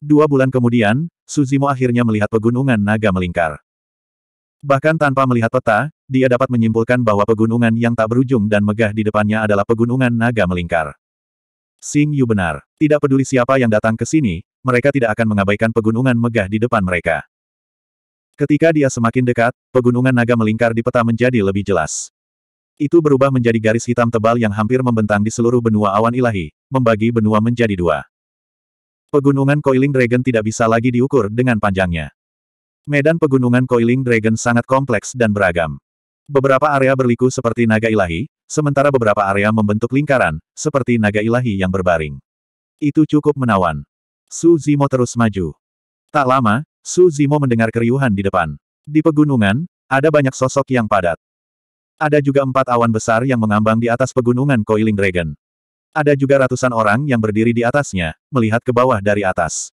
Dua bulan kemudian, Suzimo akhirnya melihat pegunungan naga melingkar. Bahkan tanpa melihat peta, dia dapat menyimpulkan bahwa pegunungan yang tak berujung dan megah di depannya adalah pegunungan naga melingkar. Xing Yu benar. Tidak peduli siapa yang datang ke sini, mereka tidak akan mengabaikan pegunungan megah di depan mereka. Ketika dia semakin dekat, pegunungan naga melingkar di peta menjadi lebih jelas. Itu berubah menjadi garis hitam tebal yang hampir membentang di seluruh benua awan ilahi, membagi benua menjadi dua. Pegunungan Coiling Dragon tidak bisa lagi diukur dengan panjangnya. Medan pegunungan Coiling Dragon sangat kompleks dan beragam. Beberapa area berliku seperti naga ilahi, sementara beberapa area membentuk lingkaran, seperti naga ilahi yang berbaring. Itu cukup menawan. Su Zimo terus maju. Tak lama, Su Zimo mendengar keriuhan di depan. Di pegunungan, ada banyak sosok yang padat. Ada juga empat awan besar yang mengambang di atas pegunungan Coiling Dragon. Ada juga ratusan orang yang berdiri di atasnya, melihat ke bawah dari atas.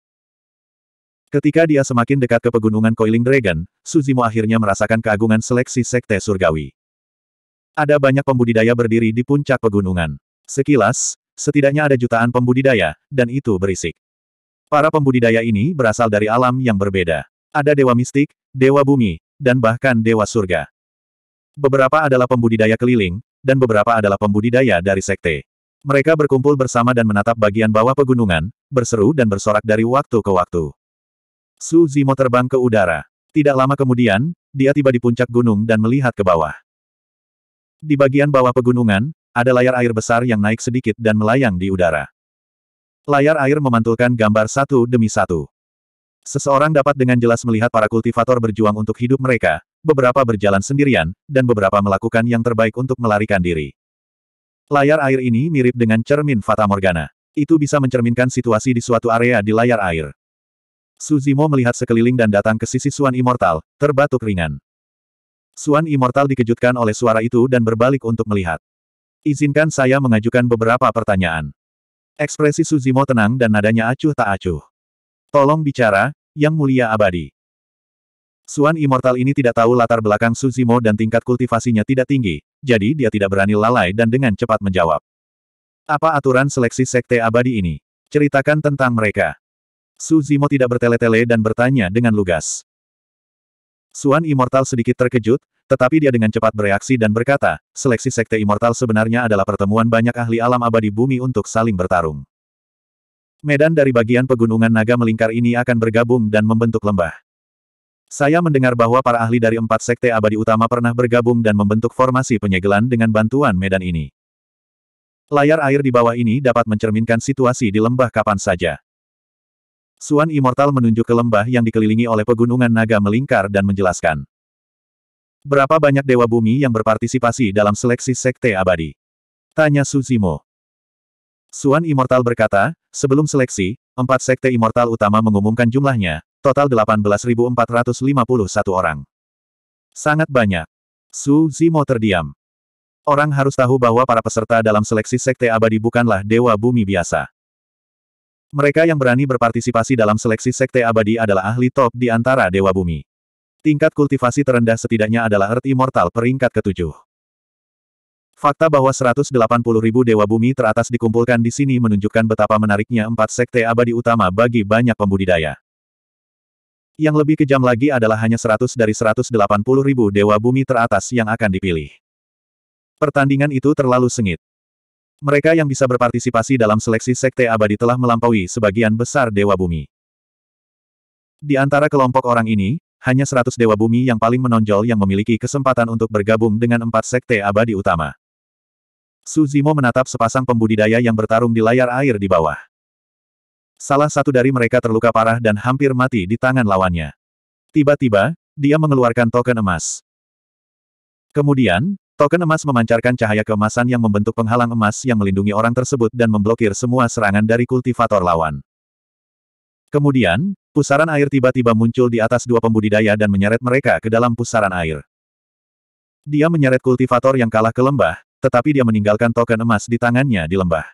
Ketika dia semakin dekat ke pegunungan Coiling Dragon, Suzimo akhirnya merasakan keagungan seleksi Sekte Surgawi. Ada banyak pembudidaya berdiri di puncak pegunungan. Sekilas, setidaknya ada jutaan pembudidaya, dan itu berisik. Para pembudidaya ini berasal dari alam yang berbeda. Ada dewa mistik, dewa bumi, dan bahkan dewa surga. Beberapa adalah pembudidaya keliling, dan beberapa adalah pembudidaya dari sekte. Mereka berkumpul bersama dan menatap bagian bawah pegunungan, berseru dan bersorak dari waktu ke waktu. Su Zimo terbang ke udara. Tidak lama kemudian, dia tiba di puncak gunung dan melihat ke bawah. Di bagian bawah pegunungan, ada layar air besar yang naik sedikit dan melayang di udara. Layar air memantulkan gambar satu demi satu. Seseorang dapat dengan jelas melihat para kultivator berjuang untuk hidup mereka, beberapa berjalan sendirian, dan beberapa melakukan yang terbaik untuk melarikan diri. Layar air ini mirip dengan cermin Fata Morgana. Itu bisa mencerminkan situasi di suatu area di layar air. Suzimo melihat sekeliling dan datang ke sisi Suan Immortal, terbatuk ringan. Suan Immortal dikejutkan oleh suara itu dan berbalik untuk melihat. Izinkan saya mengajukan beberapa pertanyaan. Ekspresi Suzimo tenang dan nadanya acuh tak acuh. Tolong bicara, Yang Mulia Abadi. Suan Immortal ini tidak tahu latar belakang Suzimo dan tingkat kultivasinya tidak tinggi, jadi dia tidak berani lalai dan dengan cepat menjawab. Apa aturan seleksi Sekte Abadi ini? Ceritakan tentang mereka. Su Zimo tidak bertele-tele dan bertanya dengan lugas. Suan Immortal sedikit terkejut, tetapi dia dengan cepat bereaksi dan berkata, seleksi Sekte Immortal sebenarnya adalah pertemuan banyak ahli alam abadi bumi untuk saling bertarung. Medan dari bagian pegunungan naga melingkar ini akan bergabung dan membentuk lembah. Saya mendengar bahwa para ahli dari empat sekte abadi utama pernah bergabung dan membentuk formasi penyegelan dengan bantuan medan ini. Layar air di bawah ini dapat mencerminkan situasi di lembah kapan saja. Suan Immortal menunjuk ke lembah yang dikelilingi oleh pegunungan naga melingkar dan menjelaskan. Berapa banyak dewa bumi yang berpartisipasi dalam seleksi sekte abadi? Tanya Suzimo. Suan Immortal berkata, sebelum seleksi, empat sekte immortal utama mengumumkan jumlahnya, total 18.451 orang. Sangat banyak. Su Zimo terdiam. Orang harus tahu bahwa para peserta dalam seleksi sekte abadi bukanlah dewa bumi biasa. Mereka yang berani berpartisipasi dalam seleksi sekte abadi adalah ahli top di antara Dewa Bumi. Tingkat kultivasi terendah setidaknya adalah Earth Immortal peringkat ketujuh. Fakta bahwa 180 dewa bumi teratas dikumpulkan di sini menunjukkan betapa menariknya empat sekte abadi utama bagi banyak pembudidaya. Yang lebih kejam lagi adalah hanya 100 dari 180 dewa bumi teratas yang akan dipilih. Pertandingan itu terlalu sengit. Mereka yang bisa berpartisipasi dalam seleksi Sekte Abadi telah melampaui sebagian besar Dewa Bumi. Di antara kelompok orang ini, hanya 100 Dewa Bumi yang paling menonjol yang memiliki kesempatan untuk bergabung dengan empat Sekte Abadi utama. Suzimo menatap sepasang pembudidaya yang bertarung di layar air di bawah. Salah satu dari mereka terluka parah dan hampir mati di tangan lawannya. Tiba-tiba, dia mengeluarkan token emas. Kemudian, Token emas memancarkan cahaya keemasan yang membentuk penghalang emas yang melindungi orang tersebut dan memblokir semua serangan dari kultivator lawan. Kemudian, pusaran air tiba-tiba muncul di atas dua pembudidaya dan menyeret mereka ke dalam pusaran air. Dia menyeret kultivator yang kalah ke lembah, tetapi dia meninggalkan token emas di tangannya di lembah.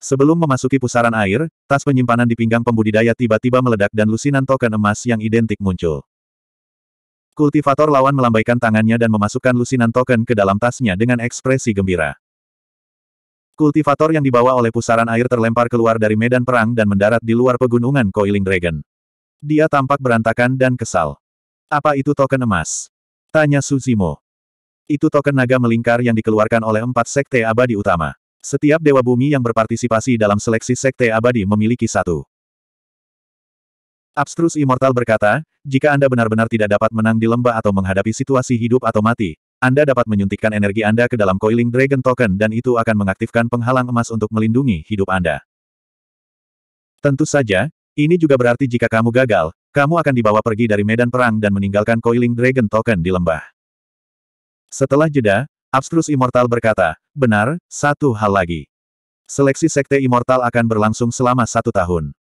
Sebelum memasuki pusaran air, tas penyimpanan di pinggang pembudidaya tiba-tiba meledak dan lusinan token emas yang identik muncul. Kultivator lawan melambaikan tangannya dan memasukkan lusinan token ke dalam tasnya dengan ekspresi gembira. Kultivator yang dibawa oleh pusaran air terlempar keluar dari medan perang dan mendarat di luar pegunungan Coiling Dragon. Dia tampak berantakan dan kesal. Apa itu token emas? Tanya Suzimo. Itu token naga melingkar yang dikeluarkan oleh empat sekte abadi utama. Setiap dewa bumi yang berpartisipasi dalam seleksi sekte abadi memiliki satu. Abstrus Immortal berkata, jika Anda benar-benar tidak dapat menang di lembah atau menghadapi situasi hidup atau mati, Anda dapat menyuntikkan energi Anda ke dalam coiling dragon token dan itu akan mengaktifkan penghalang emas untuk melindungi hidup Anda. Tentu saja, ini juga berarti jika kamu gagal, kamu akan dibawa pergi dari medan perang dan meninggalkan coiling dragon token di lembah. Setelah jeda, Abstrus Immortal berkata, benar, satu hal lagi. Seleksi Sekte Immortal akan berlangsung selama satu tahun.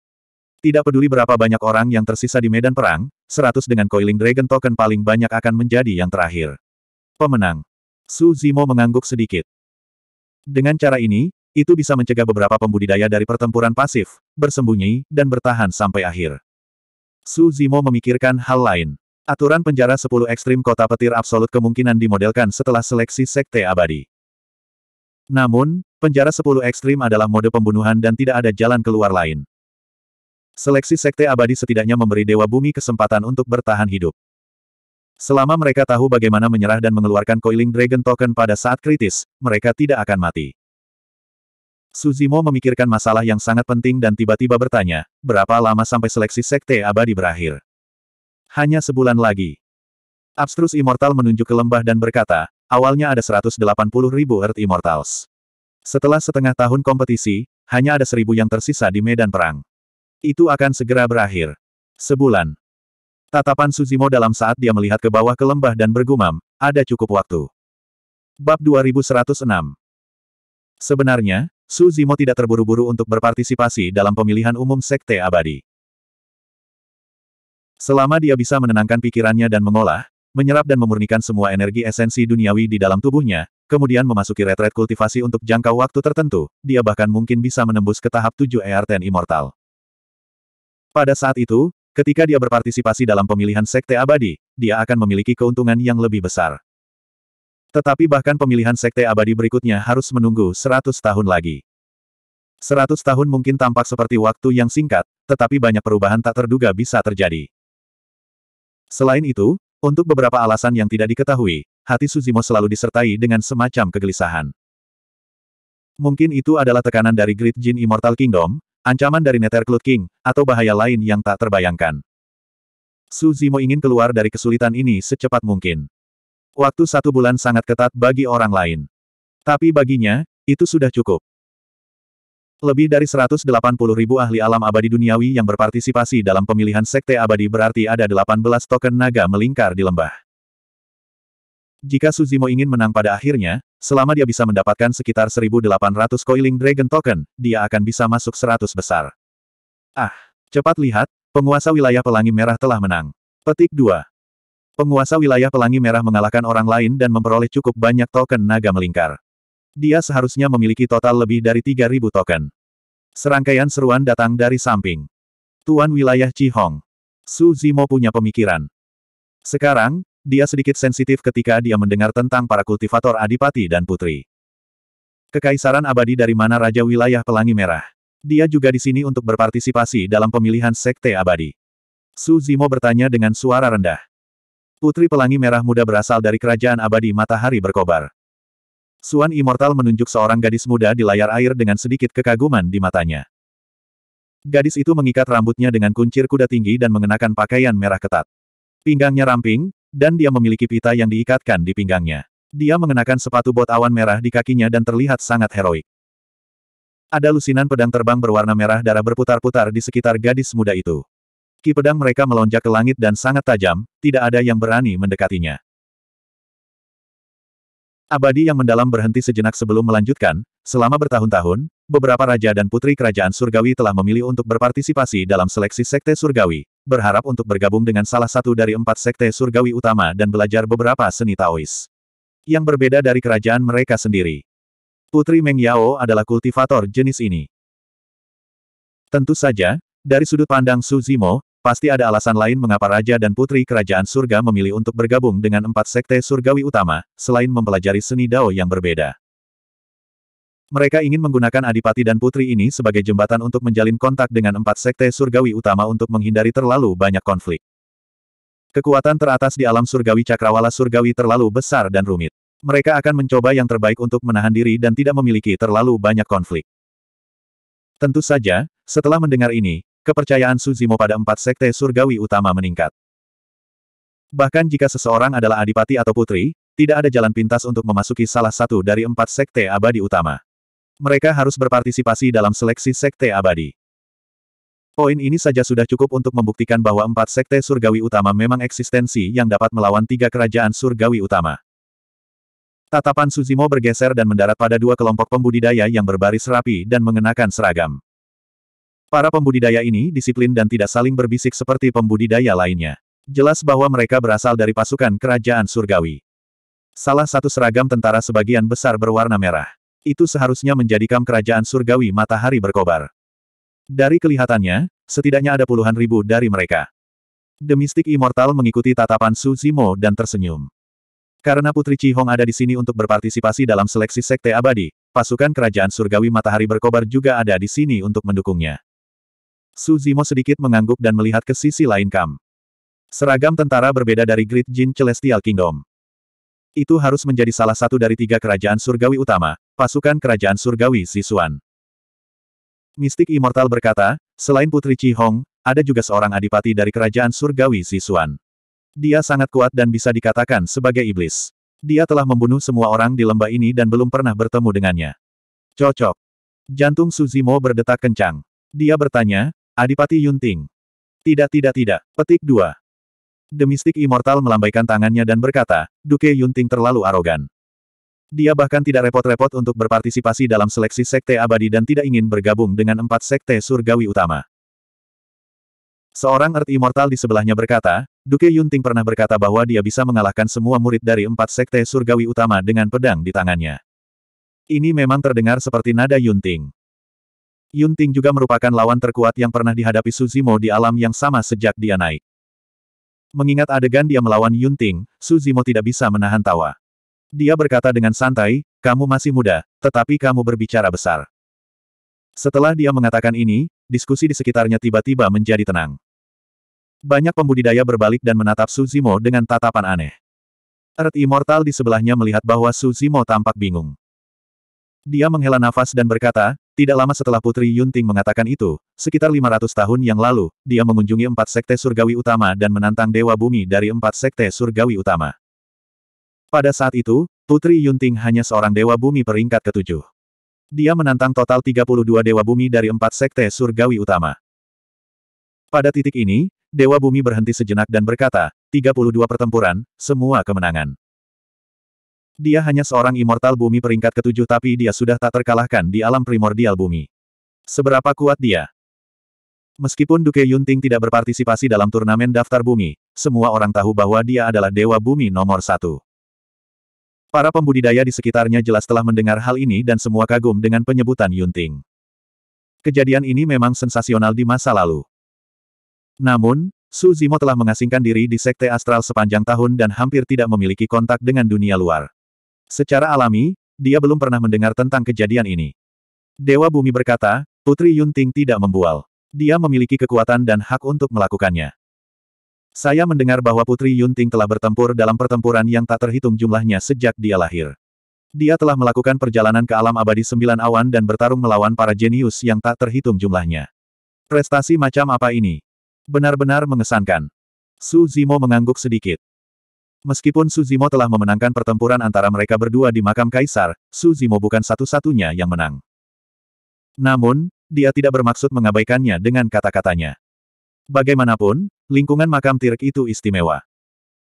Tidak peduli berapa banyak orang yang tersisa di medan perang, 100 dengan coiling dragon token paling banyak akan menjadi yang terakhir. Pemenang. Su Zimo mengangguk sedikit. Dengan cara ini, itu bisa mencegah beberapa pembudidaya dari pertempuran pasif, bersembunyi, dan bertahan sampai akhir. Su Zimo memikirkan hal lain. Aturan penjara 10 ekstrim kota petir absolut kemungkinan dimodelkan setelah seleksi sekte abadi. Namun, penjara 10 ekstrim adalah mode pembunuhan dan tidak ada jalan keluar lain. Seleksi Sekte Abadi setidaknya memberi Dewa Bumi kesempatan untuk bertahan hidup. Selama mereka tahu bagaimana menyerah dan mengeluarkan Coiling Dragon Token pada saat kritis, mereka tidak akan mati. Suzimo memikirkan masalah yang sangat penting dan tiba-tiba bertanya, berapa lama sampai seleksi Sekte Abadi berakhir? Hanya sebulan lagi. Abstrus Immortal menunjuk ke lembah dan berkata, awalnya ada 180 ribu Earth Immortals. Setelah setengah tahun kompetisi, hanya ada seribu yang tersisa di medan perang. Itu akan segera berakhir. Sebulan. Tatapan Suzimo dalam saat dia melihat ke bawah ke lembah dan bergumam, ada cukup waktu. Bab 2106 Sebenarnya, Suzimo tidak terburu-buru untuk berpartisipasi dalam pemilihan umum Sekte Abadi. Selama dia bisa menenangkan pikirannya dan mengolah, menyerap dan memurnikan semua energi esensi duniawi di dalam tubuhnya, kemudian memasuki retret kultivasi untuk jangka waktu tertentu, dia bahkan mungkin bisa menembus ke tahap 7 ERTN Immortal. Pada saat itu, ketika dia berpartisipasi dalam pemilihan sekte abadi, dia akan memiliki keuntungan yang lebih besar. Tetapi bahkan pemilihan sekte abadi berikutnya harus menunggu 100 tahun lagi. 100 tahun mungkin tampak seperti waktu yang singkat, tetapi banyak perubahan tak terduga bisa terjadi. Selain itu, untuk beberapa alasan yang tidak diketahui, hati Suzimo selalu disertai dengan semacam kegelisahan. Mungkin itu adalah tekanan dari Great Jin Immortal Kingdom, Ancaman dari Cloud King, atau bahaya lain yang tak terbayangkan. Su Zimo ingin keluar dari kesulitan ini secepat mungkin. Waktu satu bulan sangat ketat bagi orang lain. Tapi baginya, itu sudah cukup. Lebih dari 180 ribu ahli alam abadi duniawi yang berpartisipasi dalam pemilihan Sekte Abadi berarti ada 18 token naga melingkar di lembah. Jika Suzimo ingin menang pada akhirnya, selama dia bisa mendapatkan sekitar 1.800 Coiling Dragon Token, dia akan bisa masuk 100 besar. Ah, cepat lihat, penguasa wilayah pelangi merah telah menang. Petik 2. Penguasa wilayah pelangi merah mengalahkan orang lain dan memperoleh cukup banyak token naga melingkar. Dia seharusnya memiliki total lebih dari 3.000 token. Serangkaian seruan datang dari samping. Tuan wilayah Hong, Su Zimo punya pemikiran. Sekarang, dia sedikit sensitif ketika dia mendengar tentang para kultivator adipati dan putri. Kekaisaran abadi dari mana Raja Wilayah Pelangi Merah. Dia juga di sini untuk berpartisipasi dalam pemilihan sekte abadi. Su Zimo bertanya dengan suara rendah. Putri Pelangi Merah muda berasal dari kerajaan abadi matahari berkobar. Suan Immortal menunjuk seorang gadis muda di layar air dengan sedikit kekaguman di matanya. Gadis itu mengikat rambutnya dengan kuncir kuda tinggi dan mengenakan pakaian merah ketat. Pinggangnya ramping, dan dia memiliki pita yang diikatkan di pinggangnya. Dia mengenakan sepatu bot awan merah di kakinya dan terlihat sangat heroik. Ada lusinan pedang terbang berwarna merah darah berputar-putar di sekitar gadis muda itu. Ki pedang mereka melonjak ke langit dan sangat tajam, tidak ada yang berani mendekatinya. Abadi yang mendalam berhenti sejenak sebelum melanjutkan, selama bertahun-tahun, beberapa raja dan putri kerajaan surgawi telah memilih untuk berpartisipasi dalam seleksi sekte surgawi, berharap untuk bergabung dengan salah satu dari empat sekte surgawi utama dan belajar beberapa seni Taois. Yang berbeda dari kerajaan mereka sendiri. Putri Meng Yao adalah kultivator jenis ini. Tentu saja, dari sudut pandang Su Zimo, pasti ada alasan lain mengapa raja dan putri kerajaan surga memilih untuk bergabung dengan empat sekte surgawi utama, selain mempelajari seni Dao yang berbeda. Mereka ingin menggunakan Adipati dan Putri ini sebagai jembatan untuk menjalin kontak dengan empat sekte surgawi utama untuk menghindari terlalu banyak konflik. Kekuatan teratas di alam surgawi cakrawala surgawi terlalu besar dan rumit. Mereka akan mencoba yang terbaik untuk menahan diri dan tidak memiliki terlalu banyak konflik. Tentu saja, setelah mendengar ini, kepercayaan Suzimo pada empat sekte surgawi utama meningkat. Bahkan jika seseorang adalah adipati atau putri, tidak ada jalan pintas untuk memasuki salah satu dari empat sekte abadi utama. Mereka harus berpartisipasi dalam seleksi sekte abadi. Poin ini saja sudah cukup untuk membuktikan bahwa empat sekte surgawi utama memang eksistensi yang dapat melawan tiga kerajaan surgawi utama. Tatapan Suzimo bergeser dan mendarat pada dua kelompok pembudidaya yang berbaris rapi dan mengenakan seragam. Para pembudidaya ini disiplin dan tidak saling berbisik seperti pembudidaya lainnya. Jelas bahwa mereka berasal dari pasukan kerajaan surgawi. Salah satu seragam tentara sebagian besar berwarna merah itu seharusnya menjadi kam kerajaan surgawi matahari berkobar. Dari kelihatannya, setidaknya ada puluhan ribu dari mereka. Demistik Immortal mengikuti tatapan Su Zimo dan tersenyum. Karena Putri Hong ada di sini untuk berpartisipasi dalam seleksi Sekte Abadi, pasukan kerajaan surgawi matahari berkobar juga ada di sini untuk mendukungnya. Su Zimo sedikit mengangguk dan melihat ke sisi lain Kam. Seragam tentara berbeda dari Great Jin Celestial Kingdom. Itu harus menjadi salah satu dari tiga kerajaan surgawi utama, pasukan kerajaan surgawi Sisuan. Mistik Immortal berkata, selain Putri Chi Hong, ada juga seorang adipati dari kerajaan surgawi Sisuan. Dia sangat kuat dan bisa dikatakan sebagai iblis. Dia telah membunuh semua orang di lembah ini dan belum pernah bertemu dengannya. Cocok. Jantung Suzimo berdetak kencang. Dia bertanya, Adipati Yunting. Tidak tidak tidak. Petik The Demistik Immortal melambaikan tangannya dan berkata, Duke Yunting terlalu arogan. Dia bahkan tidak repot-repot untuk berpartisipasi dalam seleksi sekte abadi dan tidak ingin bergabung dengan empat sekte surgawi utama. Seorang Earth Immortal di sebelahnya berkata, Duke Yunting pernah berkata bahwa dia bisa mengalahkan semua murid dari empat sekte surgawi utama dengan pedang di tangannya. Ini memang terdengar seperti nada Yunting. Yunting juga merupakan lawan terkuat yang pernah dihadapi Suzimo di alam yang sama sejak dia naik. Mengingat adegan dia melawan Yunting, Suzimo tidak bisa menahan tawa. Dia berkata dengan santai, kamu masih muda, tetapi kamu berbicara besar. Setelah dia mengatakan ini, diskusi di sekitarnya tiba-tiba menjadi tenang. Banyak pembudidaya berbalik dan menatap Suzimo dengan tatapan aneh. Earth Immortal di sebelahnya melihat bahwa Suzimo tampak bingung. Dia menghela nafas dan berkata, tidak lama setelah Putri Yunting mengatakan itu, sekitar 500 tahun yang lalu, dia mengunjungi empat sekte surgawi utama dan menantang Dewa Bumi dari empat sekte surgawi utama. Pada saat itu, Putri Yunting hanya seorang dewa bumi peringkat ketujuh. Dia menantang total 32 dewa bumi dari empat sekte surgawi utama. Pada titik ini, dewa bumi berhenti sejenak dan berkata, 32 pertempuran, semua kemenangan. Dia hanya seorang immortal bumi peringkat ketujuh tapi dia sudah tak terkalahkan di alam primordial bumi. Seberapa kuat dia? Meskipun Duke Yunting tidak berpartisipasi dalam turnamen daftar bumi, semua orang tahu bahwa dia adalah dewa bumi nomor satu. Para pembudidaya di sekitarnya jelas telah mendengar hal ini dan semua kagum dengan penyebutan Yunting. Kejadian ini memang sensasional di masa lalu. Namun, Su Zimo telah mengasingkan diri di Sekte Astral sepanjang tahun dan hampir tidak memiliki kontak dengan dunia luar. Secara alami, dia belum pernah mendengar tentang kejadian ini. Dewa Bumi berkata, Putri Yunting tidak membual. Dia memiliki kekuatan dan hak untuk melakukannya. Saya mendengar bahwa Putri Yunting telah bertempur dalam pertempuran yang tak terhitung jumlahnya sejak dia lahir. Dia telah melakukan perjalanan ke alam abadi sembilan awan dan bertarung melawan para jenius yang tak terhitung jumlahnya. Prestasi macam apa ini? Benar-benar mengesankan. Su Zimo mengangguk sedikit. Meskipun Su Zimo telah memenangkan pertempuran antara mereka berdua di makam kaisar, Su Zimo bukan satu-satunya yang menang. Namun, dia tidak bermaksud mengabaikannya dengan kata-katanya. Bagaimanapun, lingkungan makam Tirk itu istimewa.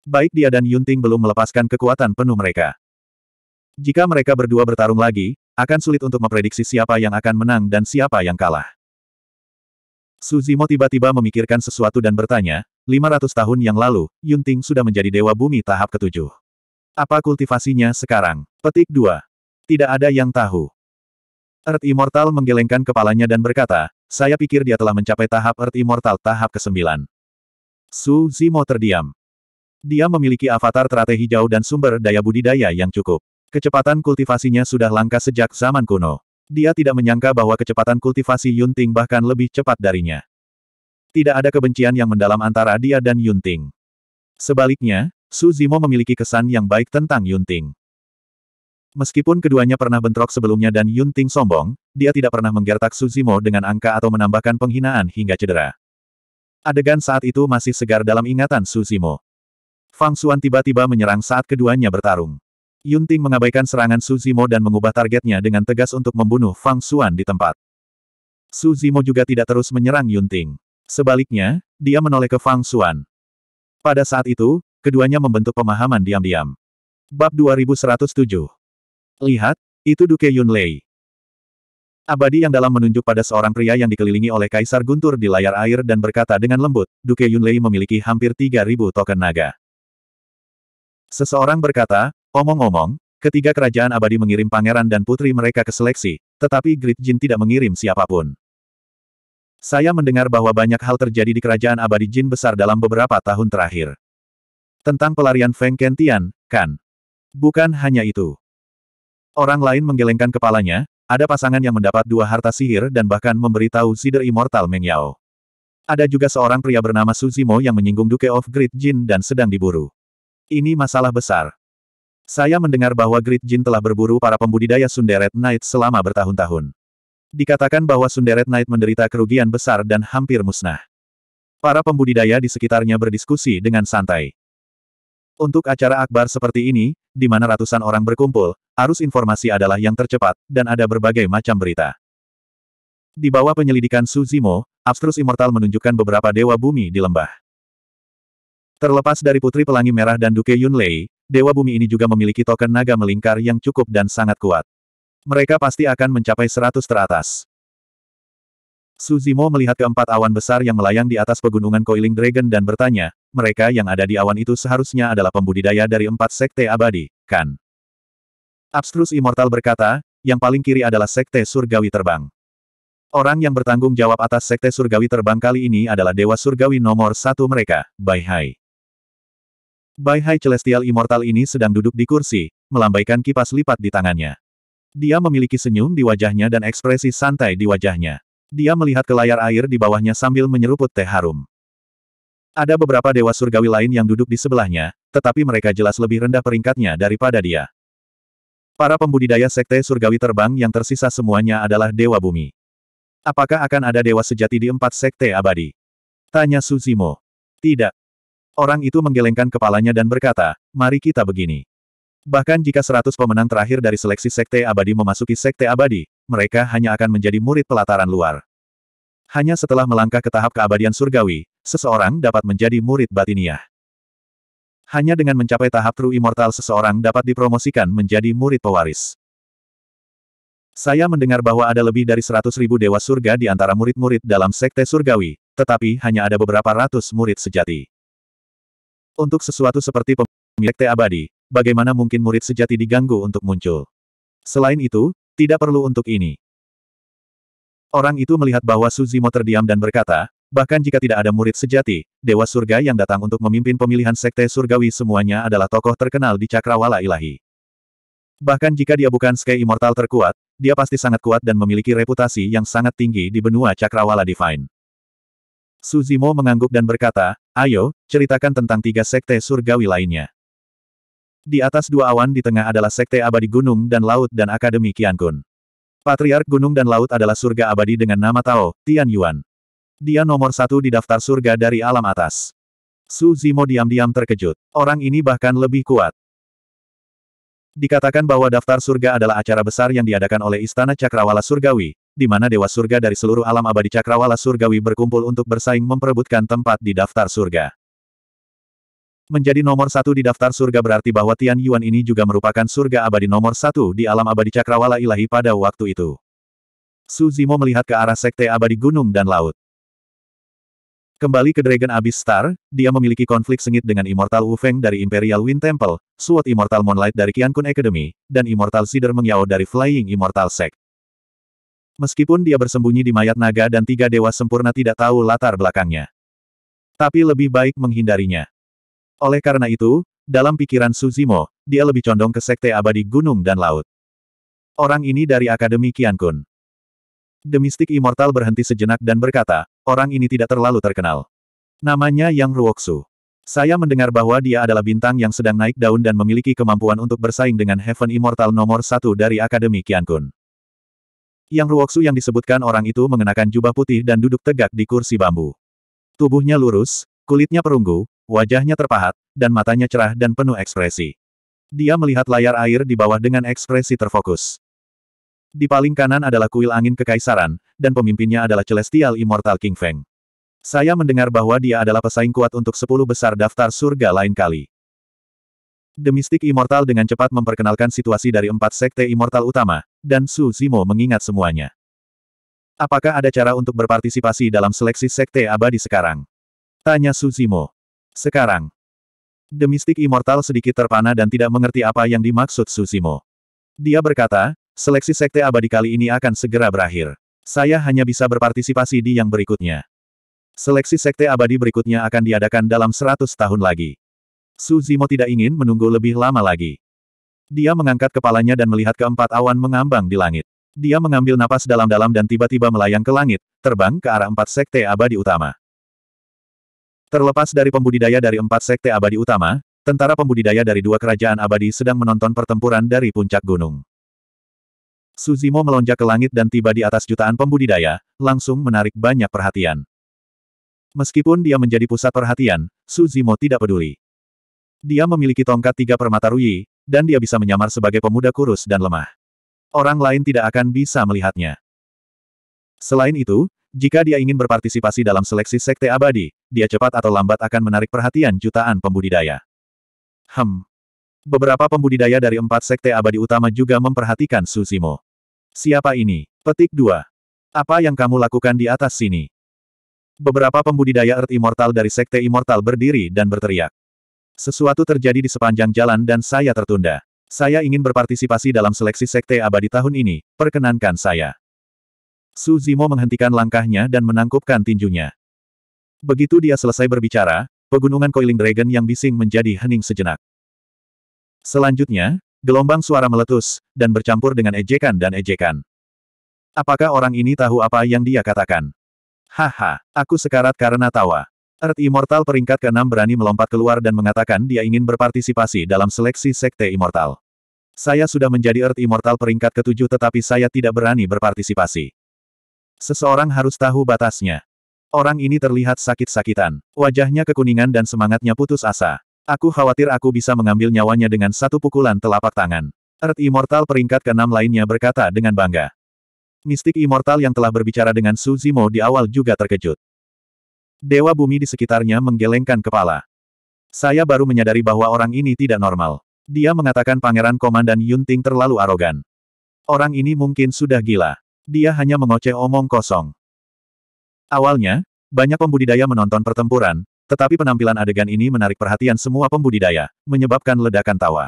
Baik dia dan Yunting belum melepaskan kekuatan penuh mereka. Jika mereka berdua bertarung lagi, akan sulit untuk memprediksi siapa yang akan menang dan siapa yang kalah. Suzimo tiba-tiba memikirkan sesuatu dan bertanya, 500 tahun yang lalu, Yunting sudah menjadi dewa bumi tahap ketujuh. Apa kultivasinya sekarang? Petik 2. Tidak ada yang tahu. Earth Immortal menggelengkan kepalanya dan berkata, saya pikir dia telah mencapai tahap Earth Immortal tahap ke-9. Su Zimo terdiam. Dia memiliki avatar teratai hijau dan sumber daya budidaya yang cukup. Kecepatan kultivasinya sudah langka sejak zaman kuno. Dia tidak menyangka bahwa kecepatan kultivasi Yunting bahkan lebih cepat darinya. Tidak ada kebencian yang mendalam antara dia dan Yunting. Sebaliknya, Su Zimo memiliki kesan yang baik tentang Yunting. Meskipun keduanya pernah bentrok sebelumnya dan Yun Ting sombong, dia tidak pernah menggertak Suzimo dengan angka atau menambahkan penghinaan hingga cedera. Adegan saat itu masih segar dalam ingatan Suzimo. Fang Xuan tiba-tiba menyerang saat keduanya bertarung. Yun Ting mengabaikan serangan Suzimo dan mengubah targetnya dengan tegas untuk membunuh Fang Xuan di tempat. Suzimo juga tidak terus menyerang Yun Ting. Sebaliknya, dia menoleh ke Fang Xuan. Pada saat itu, keduanya membentuk pemahaman diam-diam. Bab 2107 Lihat, itu Duke Yunlei. Abadi yang dalam menunjuk pada seorang pria yang dikelilingi oleh Kaisar Guntur di layar air dan berkata dengan lembut, Duke Yunlei memiliki hampir 3.000 token naga. Seseorang berkata, omong-omong, ketiga kerajaan abadi mengirim pangeran dan putri mereka ke seleksi, tetapi Great Jin tidak mengirim siapapun. Saya mendengar bahwa banyak hal terjadi di kerajaan abadi Jin besar dalam beberapa tahun terakhir. Tentang pelarian Feng Kentian, kan? Bukan hanya itu. Orang lain menggelengkan kepalanya, ada pasangan yang mendapat dua harta sihir dan bahkan memberitahu Sider Immortal Meng Yao. Ada juga seorang pria bernama Suzimo yang menyinggung Duke of Great Jin dan sedang diburu. Ini masalah besar. Saya mendengar bahwa Great Jin telah berburu para pembudidaya Sunderet Knight selama bertahun-tahun. Dikatakan bahwa Sunderet Knight menderita kerugian besar dan hampir musnah. Para pembudidaya di sekitarnya berdiskusi dengan santai. Untuk acara akbar seperti ini, di mana ratusan orang berkumpul, arus informasi adalah yang tercepat, dan ada berbagai macam berita. Di bawah penyelidikan Suzimo, Abstrus Immortal menunjukkan beberapa dewa bumi di lembah. Terlepas dari Putri Pelangi Merah dan Duke Yunlei, dewa bumi ini juga memiliki token naga melingkar yang cukup dan sangat kuat. Mereka pasti akan mencapai seratus teratas. Suzimo melihat keempat awan besar yang melayang di atas pegunungan Coiling Dragon dan bertanya, mereka yang ada di awan itu seharusnya adalah pembudidaya dari empat sekte abadi, kan? Abstrus Immortal berkata, yang paling kiri adalah sekte surgawi terbang. Orang yang bertanggung jawab atas sekte surgawi terbang kali ini adalah Dewa Surgawi nomor satu mereka, Bai Hai. Bai Hai Celestial Immortal ini sedang duduk di kursi, melambaikan kipas lipat di tangannya. Dia memiliki senyum di wajahnya dan ekspresi santai di wajahnya. Dia melihat ke layar air di bawahnya sambil menyeruput teh harum. Ada beberapa dewa surgawi lain yang duduk di sebelahnya, tetapi mereka jelas lebih rendah peringkatnya daripada dia. Para pembudidaya sekte surgawi terbang yang tersisa semuanya adalah dewa bumi. Apakah akan ada dewa sejati di empat sekte abadi? Tanya Suzimo. Tidak. Orang itu menggelengkan kepalanya dan berkata, mari kita begini. Bahkan jika seratus pemenang terakhir dari seleksi sekte abadi memasuki sekte abadi, mereka hanya akan menjadi murid pelataran luar. Hanya setelah melangkah ke tahap keabadian surgawi, seseorang dapat menjadi murid batiniah. Hanya dengan mencapai tahap true immortal seseorang dapat dipromosikan menjadi murid pewaris. Saya mendengar bahwa ada lebih dari seratus ribu dewa surga di antara murid-murid dalam sekte surgawi, tetapi hanya ada beberapa ratus murid sejati. Untuk sesuatu seperti pemilik abadi, bagaimana mungkin murid sejati diganggu untuk muncul? Selain itu, tidak perlu untuk ini. Orang itu melihat bahwa Suzimo terdiam dan berkata, Bahkan jika tidak ada murid sejati, Dewa Surga yang datang untuk memimpin pemilihan Sekte Surgawi semuanya adalah tokoh terkenal di Cakrawala Ilahi. Bahkan jika dia bukan Sky Immortal terkuat, dia pasti sangat kuat dan memiliki reputasi yang sangat tinggi di benua Cakrawala Divine. Suzimo mengangguk dan berkata, ayo, ceritakan tentang tiga sekte surgawi lainnya. Di atas dua awan di tengah adalah sekte abadi gunung dan laut dan akademi Qiankun. Patriark gunung dan laut adalah surga abadi dengan nama Tao, Tian Yuan. Dia nomor satu di daftar surga dari alam atas. Su Zimo diam-diam terkejut. Orang ini bahkan lebih kuat. Dikatakan bahwa daftar surga adalah acara besar yang diadakan oleh Istana Cakrawala Surgawi, di mana dewa surga dari seluruh alam abadi Cakrawala Surgawi berkumpul untuk bersaing memperebutkan tempat di daftar surga. Menjadi nomor satu di daftar surga berarti bahwa Tian Yuan ini juga merupakan surga abadi nomor satu di alam abadi Cakrawala Ilahi pada waktu itu. Su Zimo melihat ke arah Sekte Abadi Gunung dan Laut. Kembali ke Dragon Abyss Star, dia memiliki konflik sengit dengan Immortal Wu Feng dari Imperial Wind Temple, Sword Immortal Moonlight dari Qian Kun Academy, dan Immortal Cedar Mengyao dari Flying Immortal Sect. Meskipun dia bersembunyi di mayat naga dan tiga dewa sempurna tidak tahu latar belakangnya. Tapi lebih baik menghindarinya. Oleh karena itu, dalam pikiran Suzimo, dia lebih condong ke sekte abadi gunung dan laut. Orang ini dari Akademi Qian Kun. The Mystic Immortal berhenti sejenak dan berkata, orang ini tidak terlalu terkenal. Namanya Yang Ruoksu. Saya mendengar bahwa dia adalah bintang yang sedang naik daun dan memiliki kemampuan untuk bersaing dengan Heaven Immortal nomor satu dari Akademi Kun. Yang Ruoksu yang disebutkan orang itu mengenakan jubah putih dan duduk tegak di kursi bambu. Tubuhnya lurus, kulitnya perunggu, wajahnya terpahat, dan matanya cerah dan penuh ekspresi. Dia melihat layar air di bawah dengan ekspresi terfokus. Di paling kanan adalah kuil angin kekaisaran, dan pemimpinnya adalah Celestial Immortal King Feng. Saya mendengar bahwa dia adalah pesaing kuat untuk sepuluh besar daftar surga lain kali. The Mystic Immortal dengan cepat memperkenalkan situasi dari empat sekte immortal utama, dan Su Zimo mengingat semuanya. Apakah ada cara untuk berpartisipasi dalam seleksi sekte abadi sekarang? Tanya Su Zimo. Sekarang. The Mystic Immortal sedikit terpana dan tidak mengerti apa yang dimaksud Su Zimo. Dia berkata, Seleksi Sekte Abadi kali ini akan segera berakhir. Saya hanya bisa berpartisipasi di yang berikutnya. Seleksi Sekte Abadi berikutnya akan diadakan dalam 100 tahun lagi. Su Zimo tidak ingin menunggu lebih lama lagi. Dia mengangkat kepalanya dan melihat keempat awan mengambang di langit. Dia mengambil napas dalam-dalam dan tiba-tiba melayang ke langit, terbang ke arah empat sekte abadi utama. Terlepas dari pembudidaya dari empat sekte abadi utama, tentara pembudidaya dari dua kerajaan abadi sedang menonton pertempuran dari puncak gunung. Suzimo melonjak ke langit dan tiba di atas jutaan pembudidaya, langsung menarik banyak perhatian. Meskipun dia menjadi pusat perhatian, Suzimo tidak peduli. Dia memiliki tongkat tiga permata ruyi, dan dia bisa menyamar sebagai pemuda kurus dan lemah. Orang lain tidak akan bisa melihatnya. Selain itu, jika dia ingin berpartisipasi dalam seleksi sekte abadi, dia cepat atau lambat akan menarik perhatian jutaan pembudidaya. Hmm. Beberapa pembudidaya dari empat sekte abadi utama juga memperhatikan Suzimo. Siapa ini? Petik 2. Apa yang kamu lakukan di atas sini? Beberapa pembudidaya Earth Immortal dari Sekte Immortal berdiri dan berteriak. Sesuatu terjadi di sepanjang jalan dan saya tertunda. Saya ingin berpartisipasi dalam seleksi Sekte Abadi tahun ini, perkenankan saya. Su Zimo menghentikan langkahnya dan menangkupkan tinjunya. Begitu dia selesai berbicara, pegunungan Coiling Dragon yang bising menjadi hening sejenak. Selanjutnya, Gelombang suara meletus, dan bercampur dengan ejekan dan ejekan. Apakah orang ini tahu apa yang dia katakan? Haha, aku sekarat karena tawa. Earth Immortal peringkat ke-6 berani melompat keluar dan mengatakan dia ingin berpartisipasi dalam seleksi Sekte Immortal. Saya sudah menjadi Earth Immortal peringkat ke-7 tetapi saya tidak berani berpartisipasi. Seseorang harus tahu batasnya. Orang ini terlihat sakit-sakitan. Wajahnya kekuningan dan semangatnya putus asa. Aku khawatir aku bisa mengambil nyawanya dengan satu pukulan telapak tangan. Earth Immortal peringkat ke keenam lainnya berkata dengan bangga. Mistik Immortal yang telah berbicara dengan Su Zimo di awal juga terkejut. Dewa bumi di sekitarnya menggelengkan kepala. Saya baru menyadari bahwa orang ini tidak normal. Dia mengatakan Pangeran Komandan Yunting terlalu arogan. Orang ini mungkin sudah gila. Dia hanya mengoceh omong kosong. Awalnya, banyak pembudidaya menonton pertempuran, tetapi penampilan adegan ini menarik perhatian semua pembudidaya, menyebabkan ledakan tawa.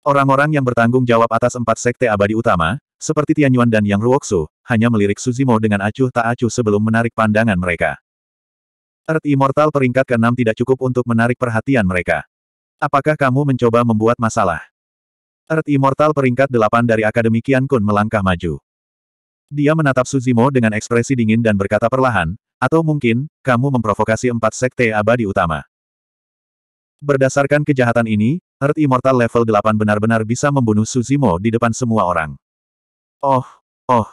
Orang-orang yang bertanggung jawab atas empat sekte abadi utama, seperti Tianyuan dan Yang Ruoksu, hanya melirik Suzimo dengan acuh tak acuh sebelum menarik pandangan mereka. Earth Immortal peringkat ke-6 tidak cukup untuk menarik perhatian mereka. Apakah kamu mencoba membuat masalah? Earth Immortal peringkat 8 dari Akademi Kian Kun melangkah maju. Dia menatap Suzimo dengan ekspresi dingin dan berkata perlahan, atau mungkin, kamu memprovokasi empat sekte abadi utama. Berdasarkan kejahatan ini, Earth Immortal level 8 benar-benar bisa membunuh Suzimo di depan semua orang. Oh, oh.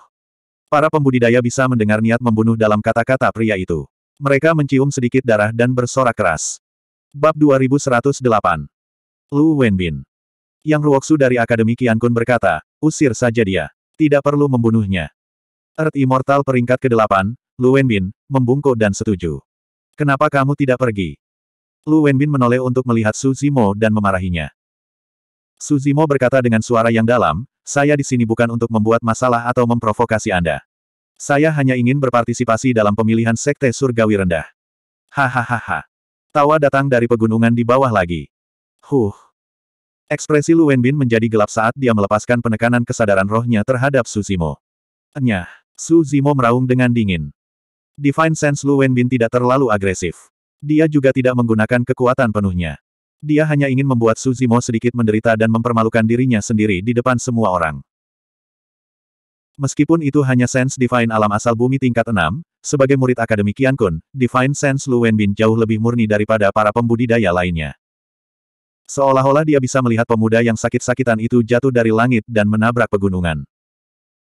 Para pembudidaya bisa mendengar niat membunuh dalam kata-kata pria itu. Mereka mencium sedikit darah dan bersorak keras. Bab 2108 Lu Wenbin Yang Ruoksu dari Akademi Qiankun berkata, usir saja dia. Tidak perlu membunuhnya. Earth Immortal peringkat ke-8, Lu Wenbin, membungkuk dan setuju. Kenapa kamu tidak pergi? Lu Wenbin menoleh untuk melihat Su Zimo dan memarahinya. Su Zimo berkata dengan suara yang dalam, saya di sini bukan untuk membuat masalah atau memprovokasi Anda. Saya hanya ingin berpartisipasi dalam pemilihan Sekte Surgawi Rendah. Hahaha. Tawa datang dari pegunungan di bawah lagi. Huh. Ekspresi Lu Wenbin menjadi gelap saat dia melepaskan penekanan kesadaran rohnya terhadap Su Zimo. Enyah. Su Zimo meraung dengan dingin. Divine Sense Lu Wenbin tidak terlalu agresif. Dia juga tidak menggunakan kekuatan penuhnya. Dia hanya ingin membuat Su Zimo sedikit menderita dan mempermalukan dirinya sendiri di depan semua orang. Meskipun itu hanya Sense Divine alam asal bumi tingkat 6, sebagai murid Akademi Qian Kun, Divine Sense Lu Wenbin jauh lebih murni daripada para pembudidaya lainnya. Seolah-olah dia bisa melihat pemuda yang sakit-sakitan itu jatuh dari langit dan menabrak pegunungan.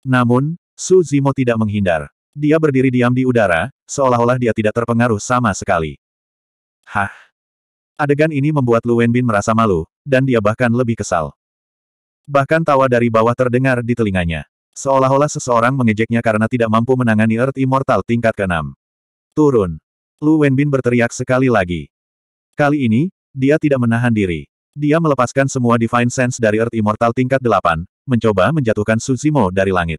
Namun, Su Zimo tidak menghindar. Dia berdiri diam di udara, seolah-olah dia tidak terpengaruh sama sekali. Hah? Adegan ini membuat Lu Wenbin merasa malu, dan dia bahkan lebih kesal. Bahkan tawa dari bawah terdengar di telinganya. Seolah-olah seseorang mengejeknya karena tidak mampu menangani Earth Immortal tingkat ke-6. Turun. Lu Wenbin berteriak sekali lagi. Kali ini, dia tidak menahan diri. Dia melepaskan semua Divine Sense dari Earth Immortal tingkat 8, mencoba menjatuhkan Suzimo dari langit.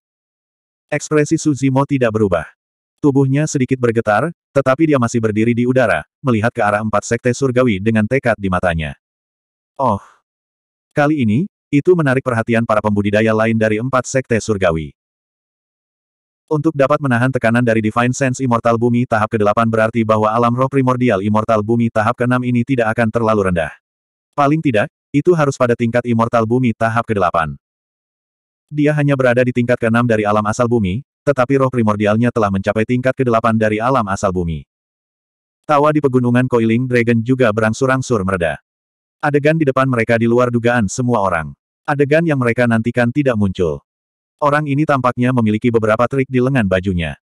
Ekspresi Suzimo tidak berubah. Tubuhnya sedikit bergetar, tetapi dia masih berdiri di udara, melihat ke arah empat sekte surgawi dengan tekad di matanya. Oh. Kali ini, itu menarik perhatian para pembudidaya lain dari empat sekte surgawi. Untuk dapat menahan tekanan dari Divine Sense Immortal Bumi tahap ke-8 berarti bahwa alam roh primordial Immortal Bumi tahap ke-6 ini tidak akan terlalu rendah. Paling tidak, itu harus pada tingkat Immortal Bumi tahap ke-8. Dia hanya berada di tingkat ke-6 dari alam asal bumi, tetapi roh primordialnya telah mencapai tingkat ke-8 dari alam asal bumi. Tawa di pegunungan Coiling Dragon juga berangsur-angsur mereda. Adegan di depan mereka di luar dugaan semua orang. Adegan yang mereka nantikan tidak muncul. Orang ini tampaknya memiliki beberapa trik di lengan bajunya.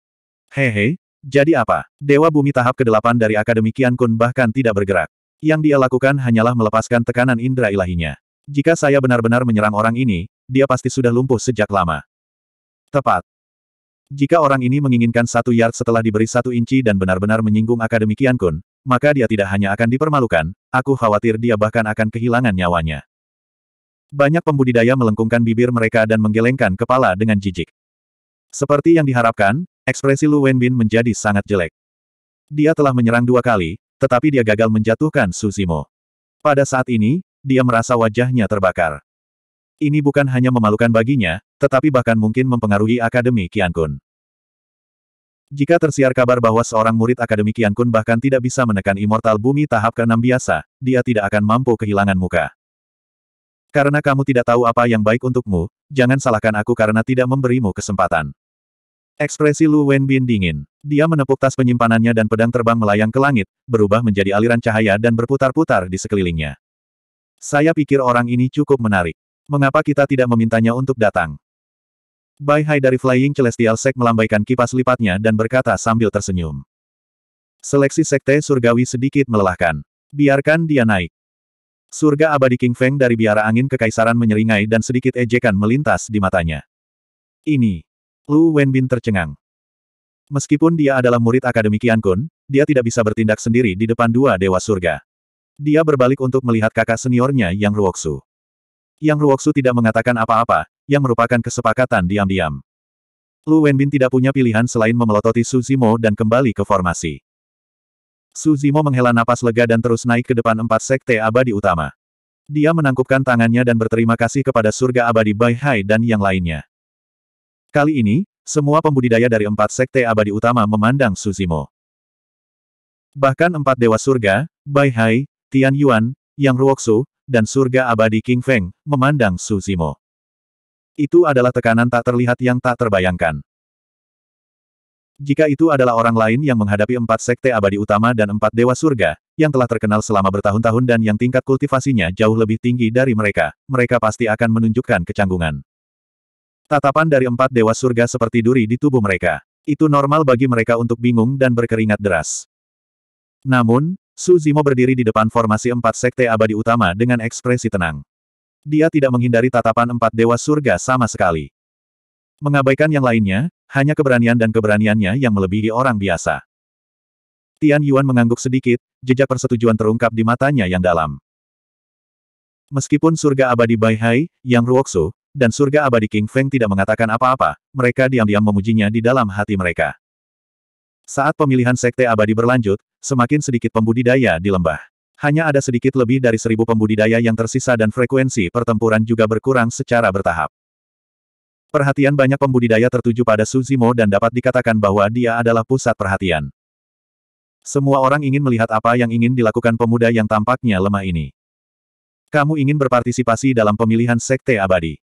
Hehe, jadi apa? Dewa Bumi tahap ke-8 dari Akademi Kian Kun bahkan tidak bergerak. Yang dia lakukan hanyalah melepaskan tekanan indera ilahinya. Jika saya benar-benar menyerang orang ini, dia pasti sudah lumpuh sejak lama. Tepat. Jika orang ini menginginkan satu yard setelah diberi satu inci dan benar-benar menyinggung Akademi Kiankun, maka dia tidak hanya akan dipermalukan, aku khawatir dia bahkan akan kehilangan nyawanya. Banyak pembudidaya melengkungkan bibir mereka dan menggelengkan kepala dengan jijik. Seperti yang diharapkan, ekspresi Lu Wenbin menjadi sangat jelek. Dia telah menyerang dua kali, tetapi dia gagal menjatuhkan Suzimo. Pada saat ini, dia merasa wajahnya terbakar. Ini bukan hanya memalukan baginya, tetapi bahkan mungkin mempengaruhi Akademi Kun. Jika tersiar kabar bahwa seorang murid Akademi Kun bahkan tidak bisa menekan Immortal Bumi tahap ke-6 biasa, dia tidak akan mampu kehilangan muka. Karena kamu tidak tahu apa yang baik untukmu, jangan salahkan aku karena tidak memberimu kesempatan. Ekspresi Lu Wenbin dingin. Dia menepuk tas penyimpanannya dan pedang terbang melayang ke langit, berubah menjadi aliran cahaya dan berputar-putar di sekelilingnya. Saya pikir orang ini cukup menarik. Mengapa kita tidak memintanya untuk datang? Bai Hai dari Flying Celestial Sek melambaikan kipas lipatnya dan berkata sambil tersenyum. Seleksi sekte surgawi sedikit melelahkan. Biarkan dia naik. Surga abadi King Feng dari biara angin kekaisaran menyeringai dan sedikit ejekan melintas di matanya. Ini. Lu Wenbin tercengang. Meskipun dia adalah murid Akademi Kun, dia tidak bisa bertindak sendiri di depan dua dewa surga. Dia berbalik untuk melihat kakak seniornya yang Ruoksu. Yang Ruoksu tidak mengatakan apa-apa, yang merupakan kesepakatan diam-diam. Lu Wenbin tidak punya pilihan selain memelototi Suzimo dan kembali ke formasi. Suzimo menghela napas lega dan terus naik ke depan empat sekte abadi utama. Dia menangkupkan tangannya dan berterima kasih kepada surga abadi Bai Hai dan yang lainnya. Kali ini, semua pembudidaya dari empat sekte abadi utama memandang Suzimo. Bahkan empat dewa surga, Bai Hai, Tian Yuan, Yang Ruoksu, dan surga abadi King Feng, memandang Su Zimo. Itu adalah tekanan tak terlihat yang tak terbayangkan. Jika itu adalah orang lain yang menghadapi empat sekte abadi utama dan empat dewa surga, yang telah terkenal selama bertahun-tahun dan yang tingkat kultivasinya jauh lebih tinggi dari mereka, mereka pasti akan menunjukkan kecanggungan. Tatapan dari empat dewa surga seperti duri di tubuh mereka. Itu normal bagi mereka untuk bingung dan berkeringat deras. Namun, Su Zimo berdiri di depan formasi empat sekte abadi utama dengan ekspresi tenang. Dia tidak menghindari tatapan empat dewa surga sama sekali. Mengabaikan yang lainnya, hanya keberanian dan keberaniannya yang melebihi orang biasa. Tian Yuan mengangguk sedikit, jejak persetujuan terungkap di matanya yang dalam. Meskipun surga abadi Bai Hai, Yang Ruoksu, dan surga abadi King Feng tidak mengatakan apa-apa, mereka diam-diam memujinya di dalam hati mereka. Saat pemilihan sekte abadi berlanjut, semakin sedikit pembudidaya di lembah. Hanya ada sedikit lebih dari seribu pembudidaya yang tersisa dan frekuensi pertempuran juga berkurang secara bertahap. Perhatian banyak pembudidaya tertuju pada Suzimo dan dapat dikatakan bahwa dia adalah pusat perhatian. Semua orang ingin melihat apa yang ingin dilakukan pemuda yang tampaknya lemah ini. Kamu ingin berpartisipasi dalam pemilihan sekte abadi.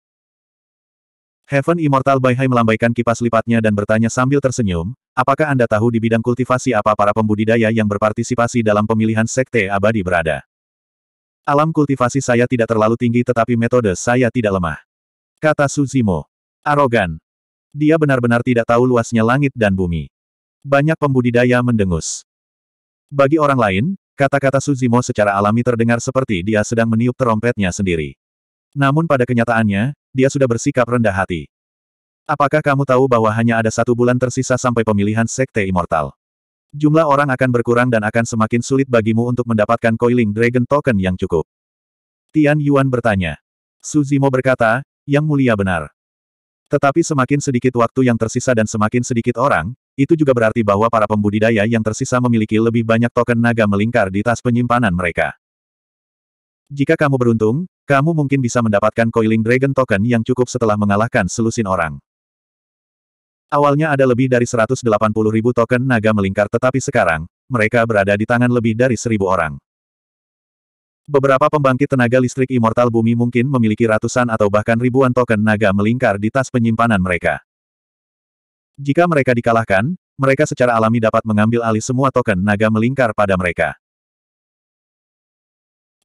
Heaven Immortal Baihai melambaikan kipas lipatnya dan bertanya sambil tersenyum, Apakah Anda tahu di bidang kultivasi apa para pembudidaya yang berpartisipasi dalam pemilihan sekte abadi berada? Alam kultivasi saya tidak terlalu tinggi tetapi metode saya tidak lemah. Kata Suzimo. Arogan. Dia benar-benar tidak tahu luasnya langit dan bumi. Banyak pembudidaya mendengus. Bagi orang lain, kata-kata Suzimo secara alami terdengar seperti dia sedang meniup terompetnya sendiri. Namun pada kenyataannya, dia sudah bersikap rendah hati. Apakah kamu tahu bahwa hanya ada satu bulan tersisa sampai pemilihan Sekte Immortal? Jumlah orang akan berkurang dan akan semakin sulit bagimu untuk mendapatkan Coiling Dragon Token yang cukup. Tian Yuan bertanya. Suzimo berkata, yang mulia benar. Tetapi semakin sedikit waktu yang tersisa dan semakin sedikit orang, itu juga berarti bahwa para pembudidaya yang tersisa memiliki lebih banyak token naga melingkar di tas penyimpanan mereka. Jika kamu beruntung, kamu mungkin bisa mendapatkan Coiling Dragon Token yang cukup setelah mengalahkan selusin orang. Awalnya ada lebih dari 180 ribu token naga melingkar tetapi sekarang, mereka berada di tangan lebih dari seribu orang. Beberapa pembangkit tenaga listrik immortal bumi mungkin memiliki ratusan atau bahkan ribuan token naga melingkar di tas penyimpanan mereka. Jika mereka dikalahkan, mereka secara alami dapat mengambil alih semua token naga melingkar pada mereka.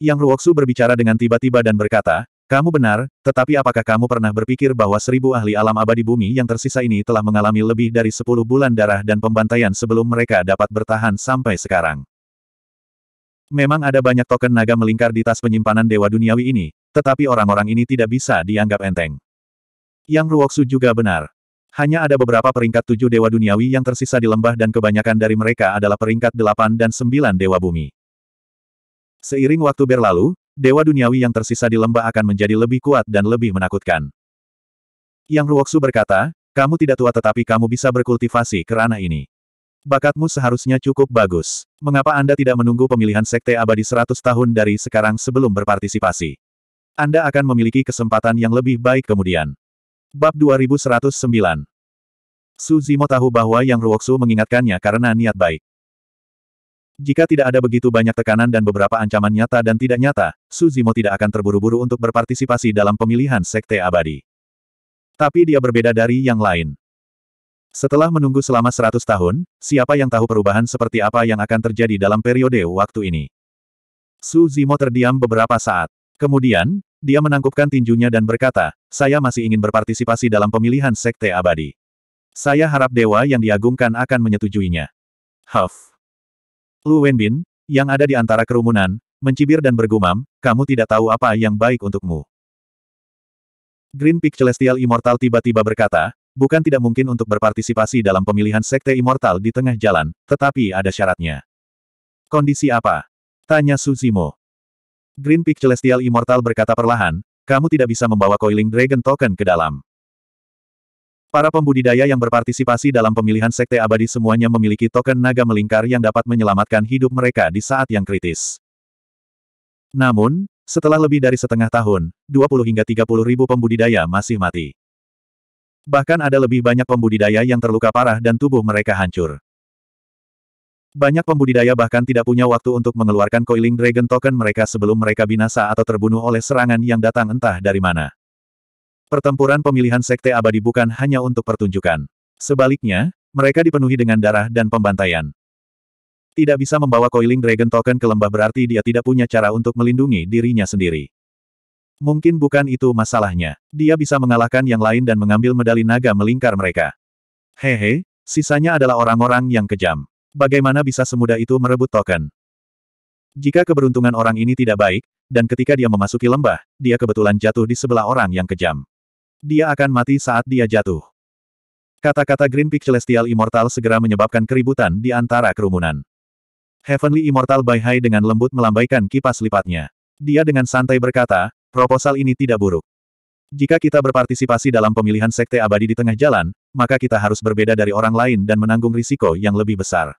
Yang Ruoksu berbicara dengan tiba-tiba dan berkata, kamu benar, tetapi apakah kamu pernah berpikir bahwa seribu ahli alam abadi bumi yang tersisa ini telah mengalami lebih dari sepuluh bulan darah dan pembantaian sebelum mereka dapat bertahan sampai sekarang? Memang ada banyak token naga melingkar di tas penyimpanan Dewa Duniawi ini, tetapi orang-orang ini tidak bisa dianggap enteng. Yang Ruoksu juga benar. Hanya ada beberapa peringkat tujuh Dewa Duniawi yang tersisa di lembah dan kebanyakan dari mereka adalah peringkat delapan dan sembilan Dewa Bumi. Seiring waktu berlalu, dewa duniawi yang tersisa di lembah akan menjadi lebih kuat dan lebih menakutkan. Yang Ruoksu berkata, kamu tidak tua tetapi kamu bisa berkultivasi kerana ini. Bakatmu seharusnya cukup bagus. Mengapa Anda tidak menunggu pemilihan sekte abadi 100 tahun dari sekarang sebelum berpartisipasi? Anda akan memiliki kesempatan yang lebih baik kemudian. Bab 2109 Su Zimo tahu bahwa Yang Ruoksu mengingatkannya karena niat baik. Jika tidak ada begitu banyak tekanan dan beberapa ancaman nyata dan tidak nyata, Suzimo tidak akan terburu-buru untuk berpartisipasi dalam pemilihan Sekte Abadi. Tapi dia berbeda dari yang lain. Setelah menunggu selama 100 tahun, siapa yang tahu perubahan seperti apa yang akan terjadi dalam periode waktu ini? Suzimo terdiam beberapa saat. Kemudian, dia menangkupkan tinjunya dan berkata, saya masih ingin berpartisipasi dalam pemilihan Sekte Abadi. Saya harap dewa yang diagungkan akan menyetujuinya. Huff. Lu Wenbin, yang ada di antara kerumunan, mencibir dan bergumam, kamu tidak tahu apa yang baik untukmu. Green Peak Celestial Immortal tiba-tiba berkata, bukan tidak mungkin untuk berpartisipasi dalam pemilihan Sekte Immortal di tengah jalan, tetapi ada syaratnya. Kondisi apa? Tanya Suzimo. Green Peak Celestial Immortal berkata perlahan, kamu tidak bisa membawa Coiling Dragon Token ke dalam. Para pembudidaya yang berpartisipasi dalam pemilihan sekte abadi semuanya memiliki token naga melingkar yang dapat menyelamatkan hidup mereka di saat yang kritis. Namun, setelah lebih dari setengah tahun, 20 hingga 30 ribu pembudidaya masih mati. Bahkan ada lebih banyak pembudidaya yang terluka parah dan tubuh mereka hancur. Banyak pembudidaya bahkan tidak punya waktu untuk mengeluarkan coiling dragon token mereka sebelum mereka binasa atau terbunuh oleh serangan yang datang entah dari mana. Pertempuran pemilihan Sekte Abadi bukan hanya untuk pertunjukan. Sebaliknya, mereka dipenuhi dengan darah dan pembantaian. Tidak bisa membawa Coiling Dragon Token ke lembah berarti dia tidak punya cara untuk melindungi dirinya sendiri. Mungkin bukan itu masalahnya. Dia bisa mengalahkan yang lain dan mengambil medali naga melingkar mereka. Hehe, sisanya adalah orang-orang yang kejam. Bagaimana bisa semudah itu merebut token? Jika keberuntungan orang ini tidak baik, dan ketika dia memasuki lembah, dia kebetulan jatuh di sebelah orang yang kejam. Dia akan mati saat dia jatuh. Kata-kata Green Peak Celestial Immortal segera menyebabkan keributan di antara kerumunan. Heavenly Immortal Bai Hai dengan lembut melambaikan kipas lipatnya. Dia dengan santai berkata, proposal ini tidak buruk. Jika kita berpartisipasi dalam pemilihan sekte abadi di tengah jalan, maka kita harus berbeda dari orang lain dan menanggung risiko yang lebih besar.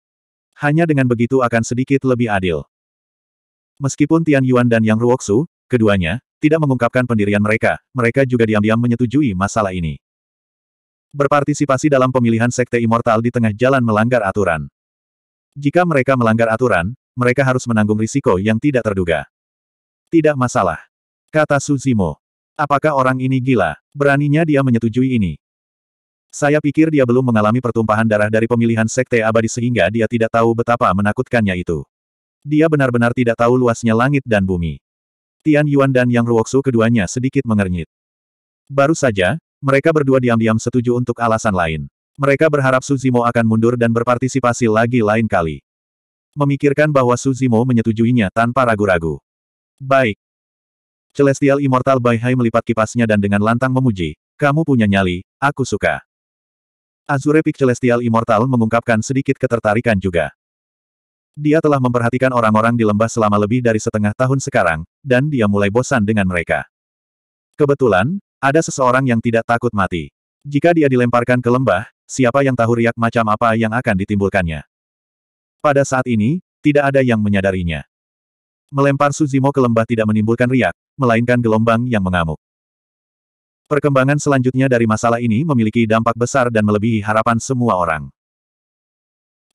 Hanya dengan begitu akan sedikit lebih adil. Meskipun Tian Yuan dan Yang Ruoksu, keduanya, tidak mengungkapkan pendirian mereka, mereka juga diam-diam menyetujui masalah ini. Berpartisipasi dalam pemilihan Sekte Immortal di tengah jalan melanggar aturan. Jika mereka melanggar aturan, mereka harus menanggung risiko yang tidak terduga. Tidak masalah. Kata Suzimo. Apakah orang ini gila? Beraninya dia menyetujui ini. Saya pikir dia belum mengalami pertumpahan darah dari pemilihan Sekte Abadi sehingga dia tidak tahu betapa menakutkannya itu. Dia benar-benar tidak tahu luasnya langit dan bumi. Tian Yuan dan Yang Ruoksu keduanya sedikit mengernyit. Baru saja, mereka berdua diam-diam setuju untuk alasan lain. Mereka berharap Suzimo akan mundur dan berpartisipasi lagi lain kali. Memikirkan bahwa Suzimo menyetujuinya tanpa ragu-ragu. Baik. Celestial Immortal Bai Hai melipat kipasnya dan dengan lantang memuji, kamu punya nyali, aku suka. Azure Peak Celestial Immortal mengungkapkan sedikit ketertarikan juga. Dia telah memperhatikan orang-orang di lembah selama lebih dari setengah tahun sekarang, dan dia mulai bosan dengan mereka. Kebetulan, ada seseorang yang tidak takut mati. Jika dia dilemparkan ke lembah, siapa yang tahu riak macam apa yang akan ditimbulkannya. Pada saat ini, tidak ada yang menyadarinya. Melempar Suzimo ke lembah tidak menimbulkan riak, melainkan gelombang yang mengamuk. Perkembangan selanjutnya dari masalah ini memiliki dampak besar dan melebihi harapan semua orang.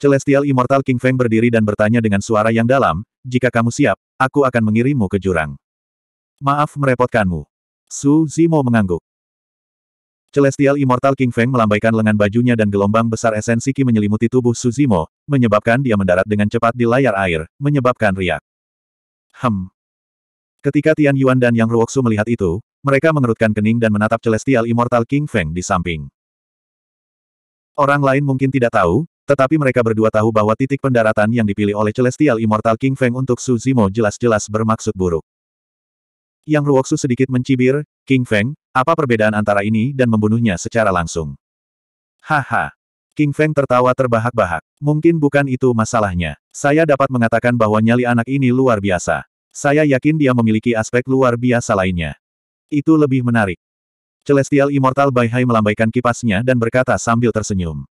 Celestial Immortal King Feng berdiri dan bertanya dengan suara yang dalam, jika kamu siap, aku akan mengirimmu ke jurang. Maaf merepotkanmu. Su Zimo mengangguk. Celestial Immortal King Feng melambaikan lengan bajunya dan gelombang besar esensi Qi menyelimuti tubuh Su Zimo, menyebabkan dia mendarat dengan cepat di layar air, menyebabkan riak. Hem. Ketika Tian Yuan dan Yang Ruoksu melihat itu, mereka mengerutkan kening dan menatap Celestial Immortal King Feng di samping. Orang lain mungkin tidak tahu, tetapi mereka berdua tahu bahwa titik pendaratan yang dipilih oleh Celestial Immortal King Feng untuk Su Zimo jelas-jelas bermaksud buruk. Yang Ruoksu sedikit mencibir, King Feng, apa perbedaan antara ini dan membunuhnya secara langsung? Haha. King Feng tertawa terbahak-bahak. Mungkin bukan itu masalahnya. Saya dapat mengatakan bahwa nyali anak ini luar biasa. Saya yakin dia memiliki aspek luar biasa lainnya. Itu lebih menarik. Celestial Immortal Bai Hai melambaikan kipasnya dan berkata sambil tersenyum.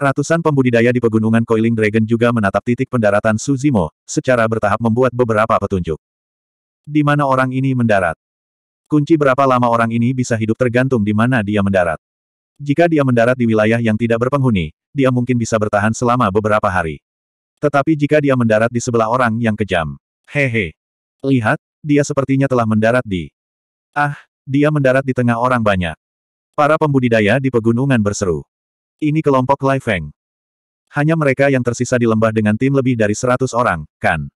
Ratusan pembudidaya di pegunungan Coiling Dragon juga menatap titik pendaratan Suzimo, secara bertahap membuat beberapa petunjuk. Di mana orang ini mendarat? Kunci berapa lama orang ini bisa hidup tergantung di mana dia mendarat. Jika dia mendarat di wilayah yang tidak berpenghuni, dia mungkin bisa bertahan selama beberapa hari. Tetapi jika dia mendarat di sebelah orang yang kejam, hehe. Lihat, dia sepertinya telah mendarat di... Ah, dia mendarat di tengah orang banyak. Para pembudidaya di pegunungan berseru. Ini kelompok Lai Feng. Hanya mereka yang tersisa di lembah dengan tim lebih dari 100 orang, kan?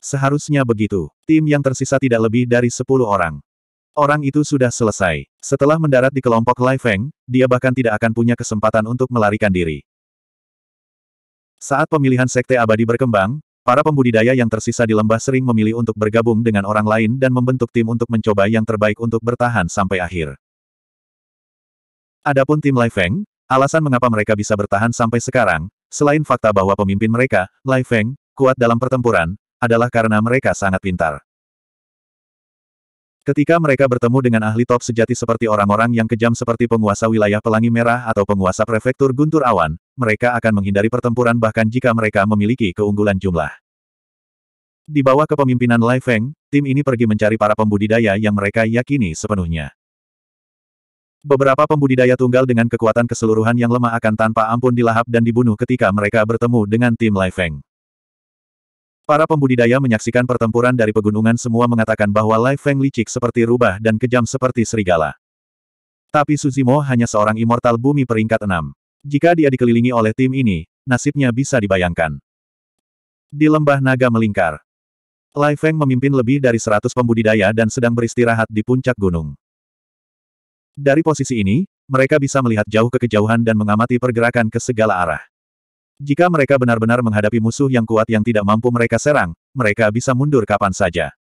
Seharusnya begitu. Tim yang tersisa tidak lebih dari 10 orang. Orang itu sudah selesai. Setelah mendarat di kelompok Lai Feng, dia bahkan tidak akan punya kesempatan untuk melarikan diri. Saat pemilihan sekte abadi berkembang, para pembudidaya yang tersisa di lembah sering memilih untuk bergabung dengan orang lain dan membentuk tim untuk mencoba yang terbaik untuk bertahan sampai akhir. Adapun tim Lai Feng, Alasan mengapa mereka bisa bertahan sampai sekarang, selain fakta bahwa pemimpin mereka, Lai Feng, kuat dalam pertempuran, adalah karena mereka sangat pintar. Ketika mereka bertemu dengan ahli top sejati seperti orang-orang yang kejam seperti penguasa wilayah Pelangi Merah atau penguasa prefektur Guntur Awan, mereka akan menghindari pertempuran bahkan jika mereka memiliki keunggulan jumlah. Di bawah kepemimpinan Lai Feng, tim ini pergi mencari para pembudidaya yang mereka yakini sepenuhnya. Beberapa pembudidaya tunggal dengan kekuatan keseluruhan yang lemah akan tanpa ampun dilahap dan dibunuh ketika mereka bertemu dengan tim Lai Feng. Para pembudidaya menyaksikan pertempuran dari pegunungan semua mengatakan bahwa Lai Feng licik seperti rubah dan kejam seperti serigala. Tapi Suzimo hanya seorang immortal bumi peringkat enam. Jika dia dikelilingi oleh tim ini, nasibnya bisa dibayangkan. Di lembah naga melingkar. Lai Feng memimpin lebih dari seratus pembudidaya dan sedang beristirahat di puncak gunung. Dari posisi ini, mereka bisa melihat jauh ke kejauhan dan mengamati pergerakan ke segala arah. Jika mereka benar-benar menghadapi musuh yang kuat yang tidak mampu mereka serang, mereka bisa mundur kapan saja.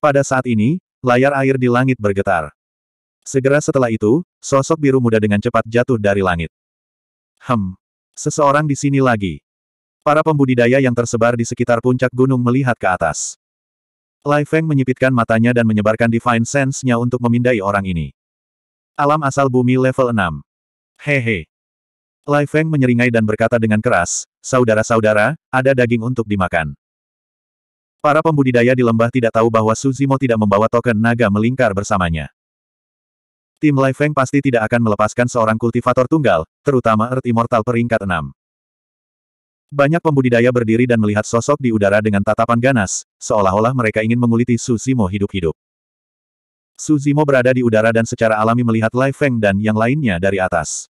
Pada saat ini, layar air di langit bergetar. Segera setelah itu, sosok biru muda dengan cepat jatuh dari langit. Hem. Seseorang di sini lagi. Para pembudidaya yang tersebar di sekitar puncak gunung melihat ke atas. Lai Feng menyipitkan matanya dan menyebarkan Divine Sense-nya untuk memindai orang ini. Alam asal bumi level 6. Hehe. Lai Feng menyeringai dan berkata dengan keras, Saudara-saudara, ada daging untuk dimakan. Para pembudidaya di lembah tidak tahu bahwa Suzimo tidak membawa token naga melingkar bersamanya. Tim Lai Feng pasti tidak akan melepaskan seorang kultivator tunggal, terutama Earth Immortal peringkat 6. Banyak pembudidaya berdiri dan melihat sosok di udara dengan tatapan ganas, seolah-olah mereka ingin menguliti Suzimo hidup-hidup. Su Zimo berada di udara dan secara alami melihat Lai Feng dan yang lainnya dari atas.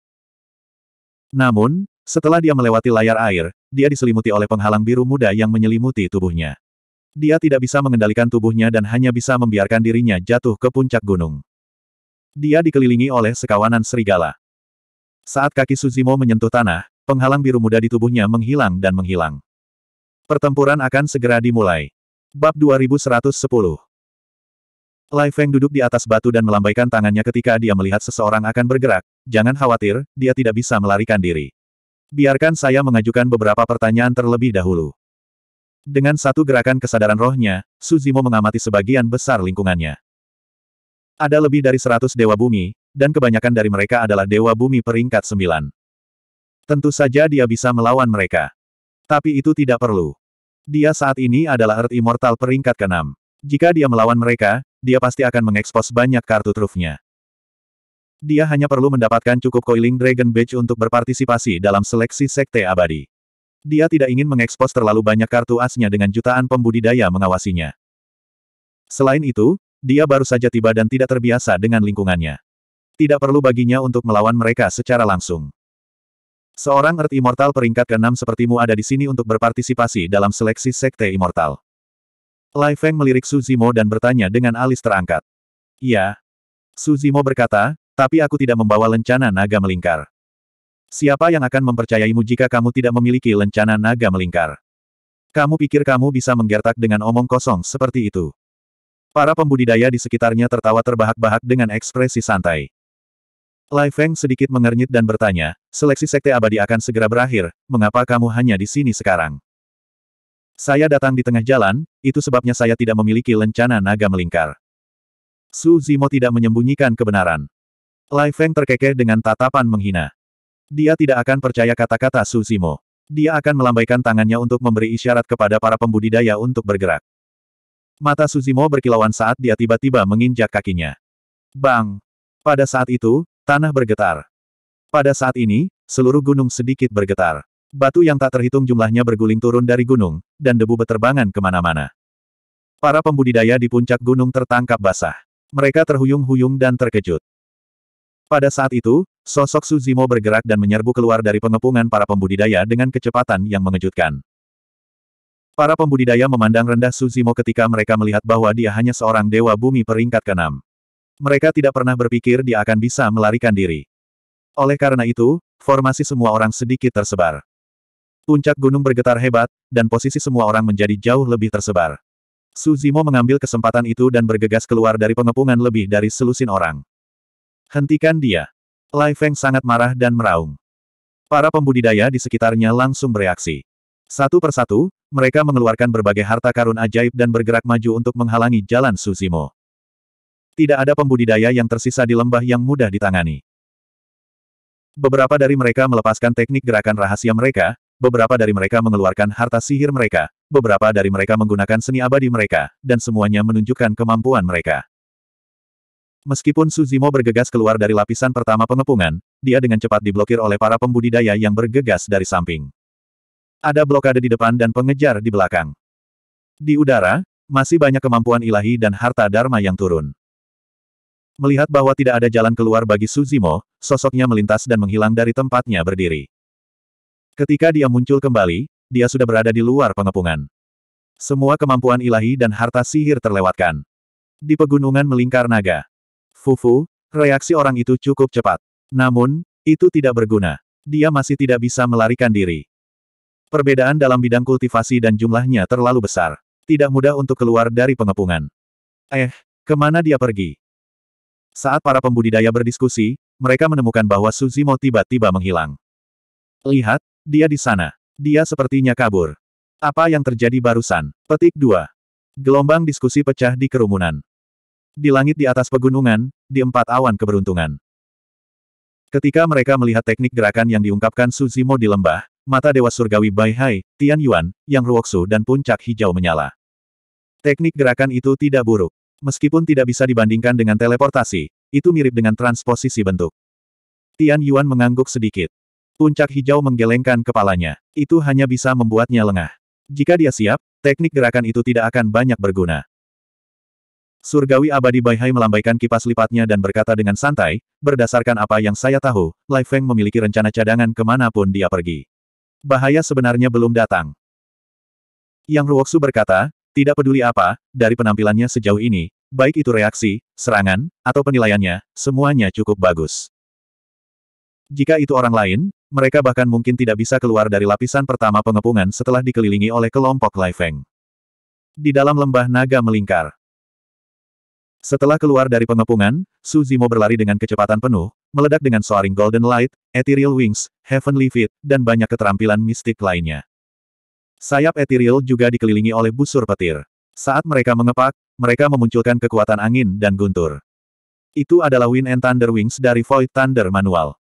Namun, setelah dia melewati layar air, dia diselimuti oleh penghalang biru muda yang menyelimuti tubuhnya. Dia tidak bisa mengendalikan tubuhnya dan hanya bisa membiarkan dirinya jatuh ke puncak gunung. Dia dikelilingi oleh sekawanan serigala. Saat kaki Suzimo menyentuh tanah, penghalang biru muda di tubuhnya menghilang dan menghilang. Pertempuran akan segera dimulai. Bab 2110 Lai Feng duduk di atas batu dan melambaikan tangannya ketika dia melihat seseorang akan bergerak. Jangan khawatir, dia tidak bisa melarikan diri. Biarkan saya mengajukan beberapa pertanyaan terlebih dahulu. Dengan satu gerakan kesadaran rohnya, Suzimo mengamati sebagian besar lingkungannya. Ada lebih dari seratus dewa bumi, dan kebanyakan dari mereka adalah dewa bumi peringkat sembilan. Tentu saja dia bisa melawan mereka. Tapi itu tidak perlu. Dia saat ini adalah Earth Immortal peringkat keenam. Jika dia melawan mereka, dia pasti akan mengekspos banyak kartu trufnya. Dia hanya perlu mendapatkan cukup coiling Dragon Badge untuk berpartisipasi dalam seleksi sekte abadi. Dia tidak ingin mengekspos terlalu banyak kartu asnya dengan jutaan pembudidaya mengawasinya. Selain itu, dia baru saja tiba dan tidak terbiasa dengan lingkungannya. Tidak perlu baginya untuk melawan mereka secara langsung. Seorang Earth Immortal peringkat ke-6 sepertimu ada di sini untuk berpartisipasi dalam seleksi sekte Immortal. Lai Feng melirik Suzimo dan bertanya dengan alis terangkat. Ya. Suzimo berkata, tapi aku tidak membawa lencana naga melingkar. Siapa yang akan mempercayaimu jika kamu tidak memiliki lencana naga melingkar? Kamu pikir kamu bisa menggertak dengan omong kosong seperti itu? Para pembudidaya di sekitarnya tertawa terbahak-bahak dengan ekspresi santai. Lai Feng sedikit mengernyit dan bertanya, seleksi sekte abadi akan segera berakhir, mengapa kamu hanya di sini sekarang? Saya datang di tengah jalan, itu sebabnya saya tidak memiliki lencana naga melingkar. Su Zimo tidak menyembunyikan kebenaran. Lai Feng terkekeh dengan tatapan menghina. Dia tidak akan percaya kata-kata Su Zimo. Dia akan melambaikan tangannya untuk memberi isyarat kepada para pembudidaya untuk bergerak. Mata Su Zimo berkilauan saat dia tiba-tiba menginjak kakinya. Bang! Pada saat itu, tanah bergetar. Pada saat ini, seluruh gunung sedikit bergetar. Batu yang tak terhitung jumlahnya berguling turun dari gunung, dan debu beterbangan kemana-mana. Para pembudidaya di puncak gunung tertangkap basah. Mereka terhuyung-huyung dan terkejut. Pada saat itu, sosok Suzimo bergerak dan menyerbu keluar dari pengepungan para pembudidaya dengan kecepatan yang mengejutkan. Para pembudidaya memandang rendah Suzimo ketika mereka melihat bahwa dia hanya seorang dewa bumi peringkat keenam. Mereka tidak pernah berpikir dia akan bisa melarikan diri. Oleh karena itu, formasi semua orang sedikit tersebar. Puncak gunung bergetar hebat, dan posisi semua orang menjadi jauh lebih tersebar. Suzimo mengambil kesempatan itu dan bergegas keluar dari pengepungan lebih dari selusin orang. Hentikan dia. Lai Feng sangat marah dan meraung. Para pembudidaya di sekitarnya langsung bereaksi. Satu persatu, mereka mengeluarkan berbagai harta karun ajaib dan bergerak maju untuk menghalangi jalan Suzimo. Tidak ada pembudidaya yang tersisa di lembah yang mudah ditangani. Beberapa dari mereka melepaskan teknik gerakan rahasia mereka, beberapa dari mereka mengeluarkan harta sihir mereka, beberapa dari mereka menggunakan seni abadi mereka, dan semuanya menunjukkan kemampuan mereka. Meskipun Suzimo bergegas keluar dari lapisan pertama pengepungan, dia dengan cepat diblokir oleh para pembudidaya yang bergegas dari samping. Ada blokade di depan dan pengejar di belakang. Di udara, masih banyak kemampuan ilahi dan harta dharma yang turun. Melihat bahwa tidak ada jalan keluar bagi Suzimo, sosoknya melintas dan menghilang dari tempatnya berdiri. Ketika dia muncul kembali, dia sudah berada di luar pengepungan. Semua kemampuan ilahi dan harta sihir terlewatkan. Di pegunungan melingkar naga. Fufu, reaksi orang itu cukup cepat. Namun, itu tidak berguna. Dia masih tidak bisa melarikan diri. Perbedaan dalam bidang kultivasi dan jumlahnya terlalu besar. Tidak mudah untuk keluar dari pengepungan. Eh, kemana dia pergi? Saat para pembudidaya berdiskusi, mereka menemukan bahwa Suzimo tiba-tiba menghilang. Lihat, dia di sana. Dia sepertinya kabur. Apa yang terjadi barusan? Petik 2. Gelombang diskusi pecah di kerumunan. Di langit di atas pegunungan, di empat awan keberuntungan. Ketika mereka melihat teknik gerakan yang diungkapkan Suzimo di lembah, mata Dewa Surgawi Bai Hai, Tian Yuan, Yang Ruoksu dan puncak hijau menyala. Teknik gerakan itu tidak buruk. Meskipun tidak bisa dibandingkan dengan teleportasi, itu mirip dengan transposisi bentuk. Tian Yuan mengangguk sedikit. Puncak hijau menggelengkan kepalanya. Itu hanya bisa membuatnya lengah. Jika dia siap, teknik gerakan itu tidak akan banyak berguna. Surgawi abadi Baihai melambaikan kipas lipatnya dan berkata dengan santai, berdasarkan apa yang saya tahu, Lai Feng memiliki rencana cadangan kemanapun dia pergi. Bahaya sebenarnya belum datang. Yang Ruoksu berkata, tidak peduli apa, dari penampilannya sejauh ini, baik itu reaksi, serangan, atau penilaiannya, semuanya cukup bagus. Jika itu orang lain, mereka bahkan mungkin tidak bisa keluar dari lapisan pertama pengepungan setelah dikelilingi oleh kelompok Lai Feng. Di dalam lembah naga melingkar. Setelah keluar dari pengepungan, Su Zimo berlari dengan kecepatan penuh, meledak dengan soaring Golden Light, Ethereal Wings, Heavenly Feet, dan banyak keterampilan mistik lainnya. Sayap Ethereal juga dikelilingi oleh busur petir. Saat mereka mengepak, mereka memunculkan kekuatan angin dan guntur. Itu adalah Wind and Thunder Wings dari Void Thunder Manual.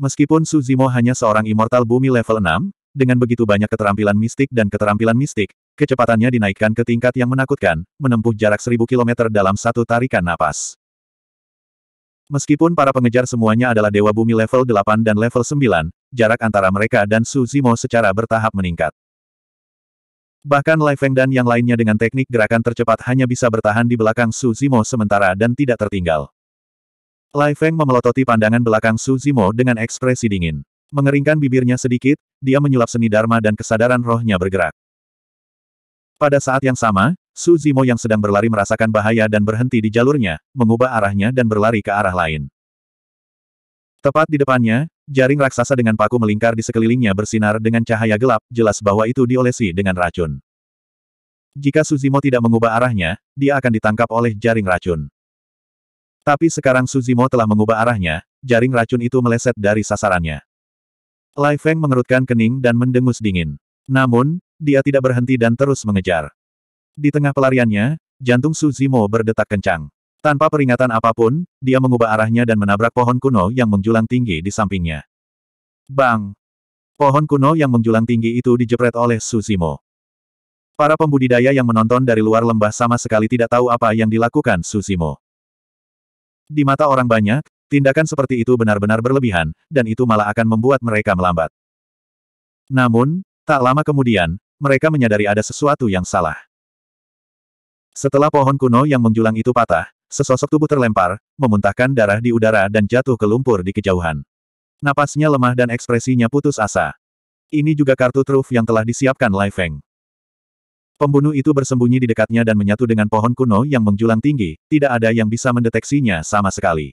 Meskipun Suzimo hanya seorang immortal bumi level 6, dengan begitu banyak keterampilan mistik dan keterampilan mistik, kecepatannya dinaikkan ke tingkat yang menakutkan, menempuh jarak seribu kilometer dalam satu tarikan napas. Meskipun para pengejar semuanya adalah dewa bumi level 8 dan level 9, jarak antara mereka dan Suzimo secara bertahap meningkat. Bahkan Lai Feng dan yang lainnya dengan teknik gerakan tercepat hanya bisa bertahan di belakang Suzimo sementara dan tidak tertinggal. Lai Feng memelototi pandangan belakang Su Zimo dengan ekspresi dingin. Mengeringkan bibirnya sedikit, dia menyulap seni Dharma dan kesadaran rohnya bergerak. Pada saat yang sama, Su Zimo yang sedang berlari merasakan bahaya dan berhenti di jalurnya, mengubah arahnya dan berlari ke arah lain. Tepat di depannya, jaring raksasa dengan paku melingkar di sekelilingnya bersinar dengan cahaya gelap, jelas bahwa itu diolesi dengan racun. Jika Suzimo tidak mengubah arahnya, dia akan ditangkap oleh jaring racun. Tapi sekarang Suzimo telah mengubah arahnya, jaring racun itu meleset dari sasarannya. Lai Feng mengerutkan kening dan mendengus dingin. Namun, dia tidak berhenti dan terus mengejar. Di tengah pelariannya, jantung Suzimo berdetak kencang. Tanpa peringatan apapun, dia mengubah arahnya dan menabrak pohon kuno yang menjulang tinggi di sampingnya. Bang! Pohon kuno yang menjulang tinggi itu dijepret oleh Suzimo. Para pembudidaya yang menonton dari luar lembah sama sekali tidak tahu apa yang dilakukan Suzimo. Di mata orang banyak, tindakan seperti itu benar-benar berlebihan, dan itu malah akan membuat mereka melambat. Namun, tak lama kemudian, mereka menyadari ada sesuatu yang salah. Setelah pohon kuno yang menjulang itu patah, sesosok tubuh terlempar, memuntahkan darah di udara dan jatuh ke lumpur di kejauhan. Napasnya lemah dan ekspresinya putus asa. Ini juga kartu truf yang telah disiapkan Lai Feng. Pembunuh itu bersembunyi di dekatnya dan menyatu dengan pohon kuno yang menjulang tinggi, tidak ada yang bisa mendeteksinya sama sekali.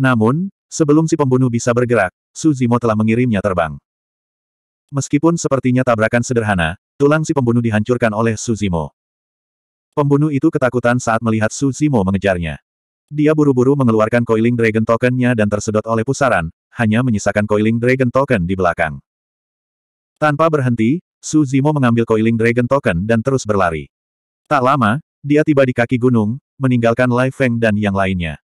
Namun, sebelum si pembunuh bisa bergerak, Suzimo telah mengirimnya terbang. Meskipun sepertinya tabrakan sederhana, tulang si pembunuh dihancurkan oleh Suzimo. Pembunuh itu ketakutan saat melihat Suzimo mengejarnya. Dia buru-buru mengeluarkan coiling dragon Token-nya dan tersedot oleh pusaran, hanya menyisakan coiling dragon token di belakang. Tanpa berhenti, Su Zimo mengambil Coiling Dragon Token dan terus berlari. Tak lama, dia tiba di kaki gunung, meninggalkan Lai Feng dan yang lainnya.